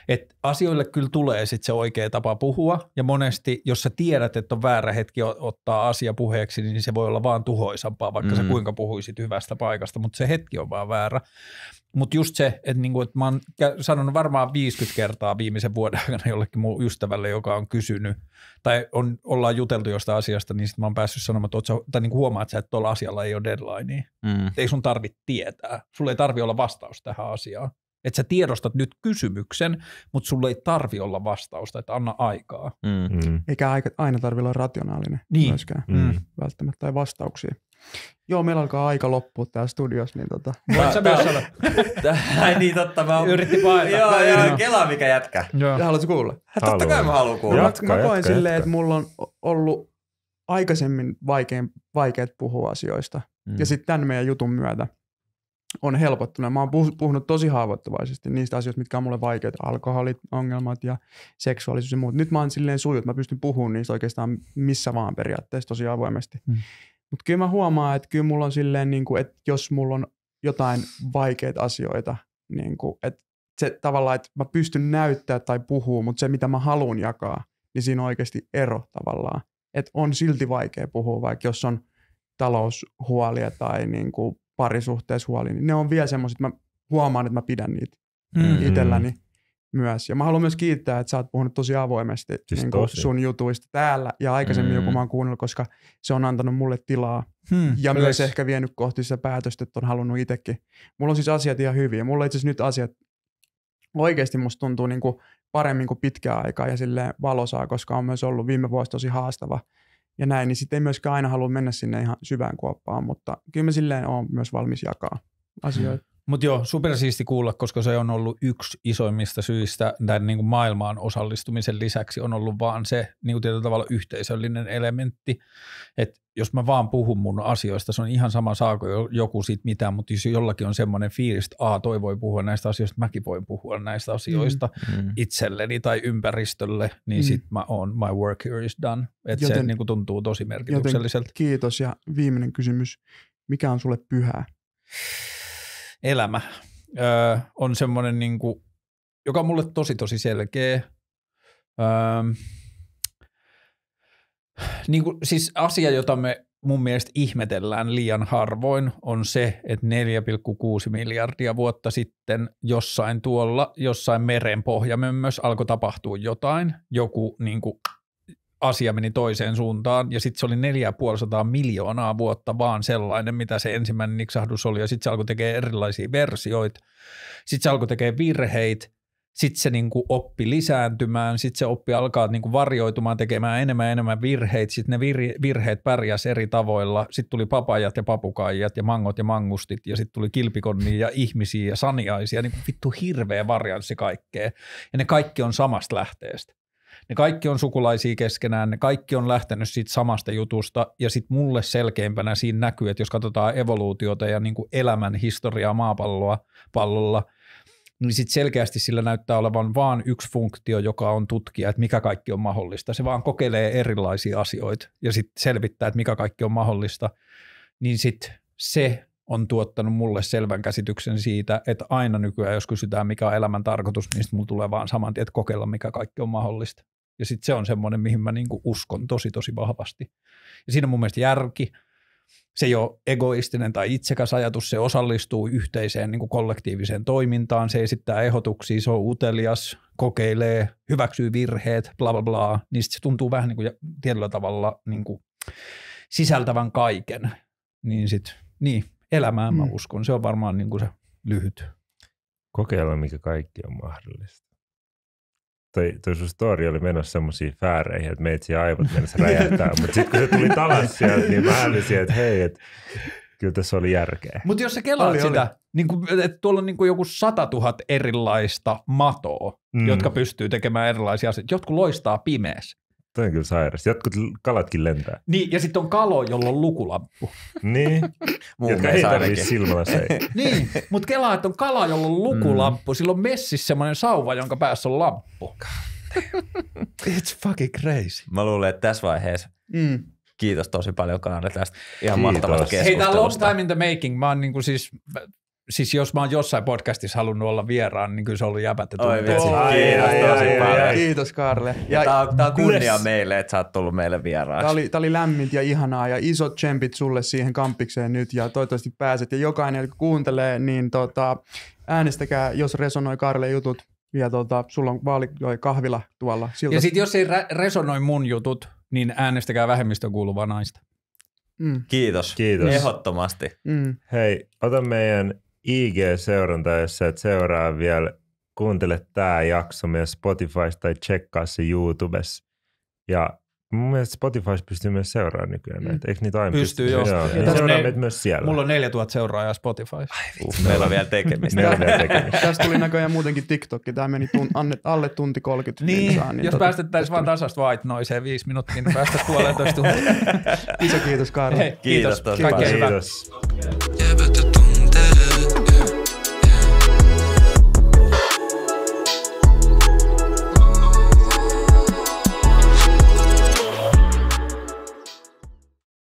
että asioille kyllä tulee sitten se oikea tapa puhua ja monesti, jos sä tiedät, että on väärä hetki ottaa asia puheeksi, niin se voi olla vaan tuhoisampaa, vaikka mm. sä kuinka puhuisit hyvästä paikasta, mutta se hetki on vaan väärä. Mutta just se, että niinku, et mä oon sanonut varmaan 50 kertaa viimeisen vuoden aikana jollekin mun ystävälle, joka on kysynyt, tai on, ollaan juteltu jostain asiasta, niin sitten mä oon päässyt sanomaan, että sä, tai niinku huomaat sä, että tuolla asialla ei ole deadlinea. Mm. ei sun tarvitse tietää. Sulle ei tarvi olla vastaus tähän asiaan. Että sä tiedostat nyt kysymyksen, mutta sulla ei tarvi olla vastausta, että anna aikaa. Mm. hmm Eikä aina tarvi olla rationaalinen niin. myöskään mm. mm. välttämättä tai vastauksia. Joo, meillä alkaa aika loppua täällä studiossa, niin tota... Voit sä myös sanoa? Ai niin, totta. Mä... Yritti painaa. Joo, joo, joo. Kela, mikä jätkä. Joo. Haluatko kuulla? Hä, totta kai mä haluan kuulla. Jatka, mä koen silleen, että mulla on ollut aikaisemmin vaikein, vaikeat puhua asioista. Mm. Ja sitten tämän meidän jutun myötä on helpottunut. Mä oon puhunut tosi haavoittuvaisesti niistä asioista, mitkä on mulle vaikeita. Alkoholit, ongelmat ja seksuaalisuus ja muut. Nyt mä oon silleen suju, että mä pystyn puhumaan niistä oikeastaan missä vaan periaatteessa tosi avoimesti. Mm. Mutta kyllä mä huomaan, että kyllä mulla on silleen, niin kuin, että jos mulla on jotain vaikeita asioita, niin kuin, että se tavallaan, että mä pystyn näyttää tai puhuu, mutta se mitä mä haluan jakaa, niin siinä on oikeasti ero tavallaan. Että on silti vaikea puhua, vaikka jos on taloushuolia tai niin kuin parisuhteessa huoli, niin ne on vielä semmoiset, mä huomaan, että mä pidän niitä mm-hmm. itselläni myös. Ja mä haluan myös kiittää, että sä oot puhunut tosi avoimesti siis niin tosi. sun jutuista täällä ja aikaisemmin mm. joku mä oon kuunnellut, koska se on antanut mulle tilaa. Hmm, ja myös. myös ehkä vienyt kohti sitä päätöstä, että on halunnut itsekin. Mulla on siis asiat ihan hyviä. Mulla on itse asiassa nyt asiat oikeasti musta tuntuu niin kuin paremmin kuin pitkään aikaa ja sille valosaa, koska on myös ollut viime vuosi tosi haastava ja näin, niin sitten ei myöskään aina halua mennä sinne ihan syvään kuoppaan, mutta kyllä mä silleen olen myös valmis jakaa asioita. Mutta joo, supersiisti kuulla, koska se on ollut yksi isoimmista syistä tämän niin kuin maailmaan osallistumisen lisäksi on ollut vaan se niin kuin tietyllä tavalla yhteisöllinen elementti, että jos mä vaan puhun mun asioista, se on ihan sama saako joku siitä mitään, mutta jos jollakin on semmoinen fiilis, että a, toi voi puhua näistä asioista, mäkin voin puhua näistä mm, asioista mm. itselleni tai ympäristölle, niin mm. sit mä oon, my work here is done. Että se niin kuin tuntuu tosi merkitykselliseltä. Joten kiitos ja viimeinen kysymys, mikä on sulle pyhää? elämä öö, on semmoinen, niin kuin, joka on mulle tosi tosi selkeä. Öö, niin kuin, siis asia, jota me mun mielestä ihmetellään liian harvoin, on se, että 4,6 miljardia vuotta sitten jossain tuolla, jossain meren pohjamme myös alkoi tapahtua jotain, joku niin kuin, asia meni toiseen suuntaan ja sitten se oli 450 miljoonaa vuotta vaan sellainen, mitä se ensimmäinen niksahdus oli ja sitten se alkoi tekemään erilaisia versioita, sitten se alkoi tekemään virheitä, sitten se niin kuin oppi lisääntymään, sitten se oppi alkaa niin kuin varjoitumaan, tekemään enemmän ja enemmän virheitä, sitten ne vir- virheet pärjäs eri tavoilla, sitten tuli papajat ja papukaijat ja mangot ja mangustit ja sitten tuli kilpikonnia ja ihmisiä ja saniaisia, niin kuin vittu hirveä varianssi kaikkea ja ne kaikki on samasta lähteestä. Ne kaikki on sukulaisia keskenään, ne kaikki on lähtenyt siitä samasta jutusta ja sitten mulle selkeimpänä siinä näkyy, että jos katsotaan evoluutiota ja niin kuin elämän historiaa maapalloa pallolla, niin sitten selkeästi sillä näyttää olevan vaan yksi funktio, joka on tutkia, että mikä kaikki on mahdollista. Se vaan kokeilee erilaisia asioita ja sitten selvittää, että mikä kaikki on mahdollista. Niin sitten se on tuottanut mulle selvän käsityksen siitä, että aina nykyään, jos kysytään, mikä on elämän tarkoitus, niin mulla tulee vaan saman tien, että kokeilla, mikä kaikki on mahdollista. Ja sitten se on semmoinen, mihin mä niinku uskon tosi tosi vahvasti. Ja siinä on mun mielestä järki. Se ei ole egoistinen tai itsekäs ajatus, se osallistuu yhteiseen niin kuin kollektiiviseen toimintaan, se esittää ehdotuksia, se on utelias, kokeilee, hyväksyy virheet, bla bla bla. Niin se tuntuu vähän niin kuin tietyllä tavalla niin kuin sisältävän kaiken. Niin sit, niin, elämään mm. mä uskon. Se on varmaan niin kuin se lyhyt. Kokeilla, mikä kaikki on mahdollista toi, toi sun story oli menossa semmoisiin fääreihin, että meitsi aivot mennessä räjähtää, mutta sitten kun se tuli talas sieltä, niin mä älysin, että hei, että kyllä tässä oli järkeä. Mutta jos sä kelaat oli, sitä, oli. Niin kuin, että tuolla on niin kuin joku 100 000 erilaista matoa, mm. jotka pystyy tekemään erilaisia asioita. Jotkut loistaa pimeässä. Toi on kyllä sairas. Jotkut kalatkin lentää. Niin, ja sitten on kalo, jolla on lukulamppu. niin, [LAUGHS] jotka ei tarvitse silmällä se. [LAUGHS] niin, mutta kelaa, että on kala, jolla on mm. lukulamppu. Mm. Sillä on messissä semmoinen sauva, jonka päässä on lamppu. [LAUGHS] It's fucking crazy. Mä luulen, että tässä vaiheessa mm. kiitos tosi paljon Kaanre tästä ihan mahtavasta keskustelusta. Hei, tämä on long time in the making. Mä oon kuin niinku siis, siis jos mä oon jossain podcastissa halunnut olla vieraan, niin kyllä se on ollut jäpättä Oi, vitsi, oh, kiitos ai, tosi ai, paljon. kiitos Karle. Ja, ja tää, tää on kunnia yes. meille, että sä oot tullut meille vieraaksi. Tää oli, tää oli lämmintä ja ihanaa ja isot tsempit sulle siihen kampikseen nyt ja toivottavasti pääset. Ja jokainen, joka kuuntelee, niin tota, äänestäkää, jos resonoi Karle jutut. Ja tota, sulla on vaali, kahvila tuolla. Siltä... Ja sitten jos ei re- resonoi mun jutut, niin äänestäkää vähemmistön kuuluvaa naista. Mm. Kiitos. Kiitos. Ehdottomasti. Mm. Hei, ota meidän ig seuranta jos sä et seuraa vielä, kuuntele tämä jakso myös Spotifysta tai tsekkaa se YouTubessa. Ja mun mielestä Spotify pystyy myös seuraamaan nykyään mm. näitä. Eikö niitä aina pystyy? Pystyy, joo. joo. Niin seuraa meitä myös siellä. Mulla on 4000 seuraajaa Spotify. Ai, vitsi, uh, meillä on vielä tekemistä. meillä on vielä tekemistä. Tästä tuli näköjään muutenkin TikTok. Tämä meni tun, anne, alle tunti 30 niin, linsaan, niin jos tota- päästettäisiin vaan tasasta white noiseen viisi minuuttia, niin päästä puolentoista tuntia. Iso kiitos Karlo. kiitos. kiitos. kiitos. kiitos.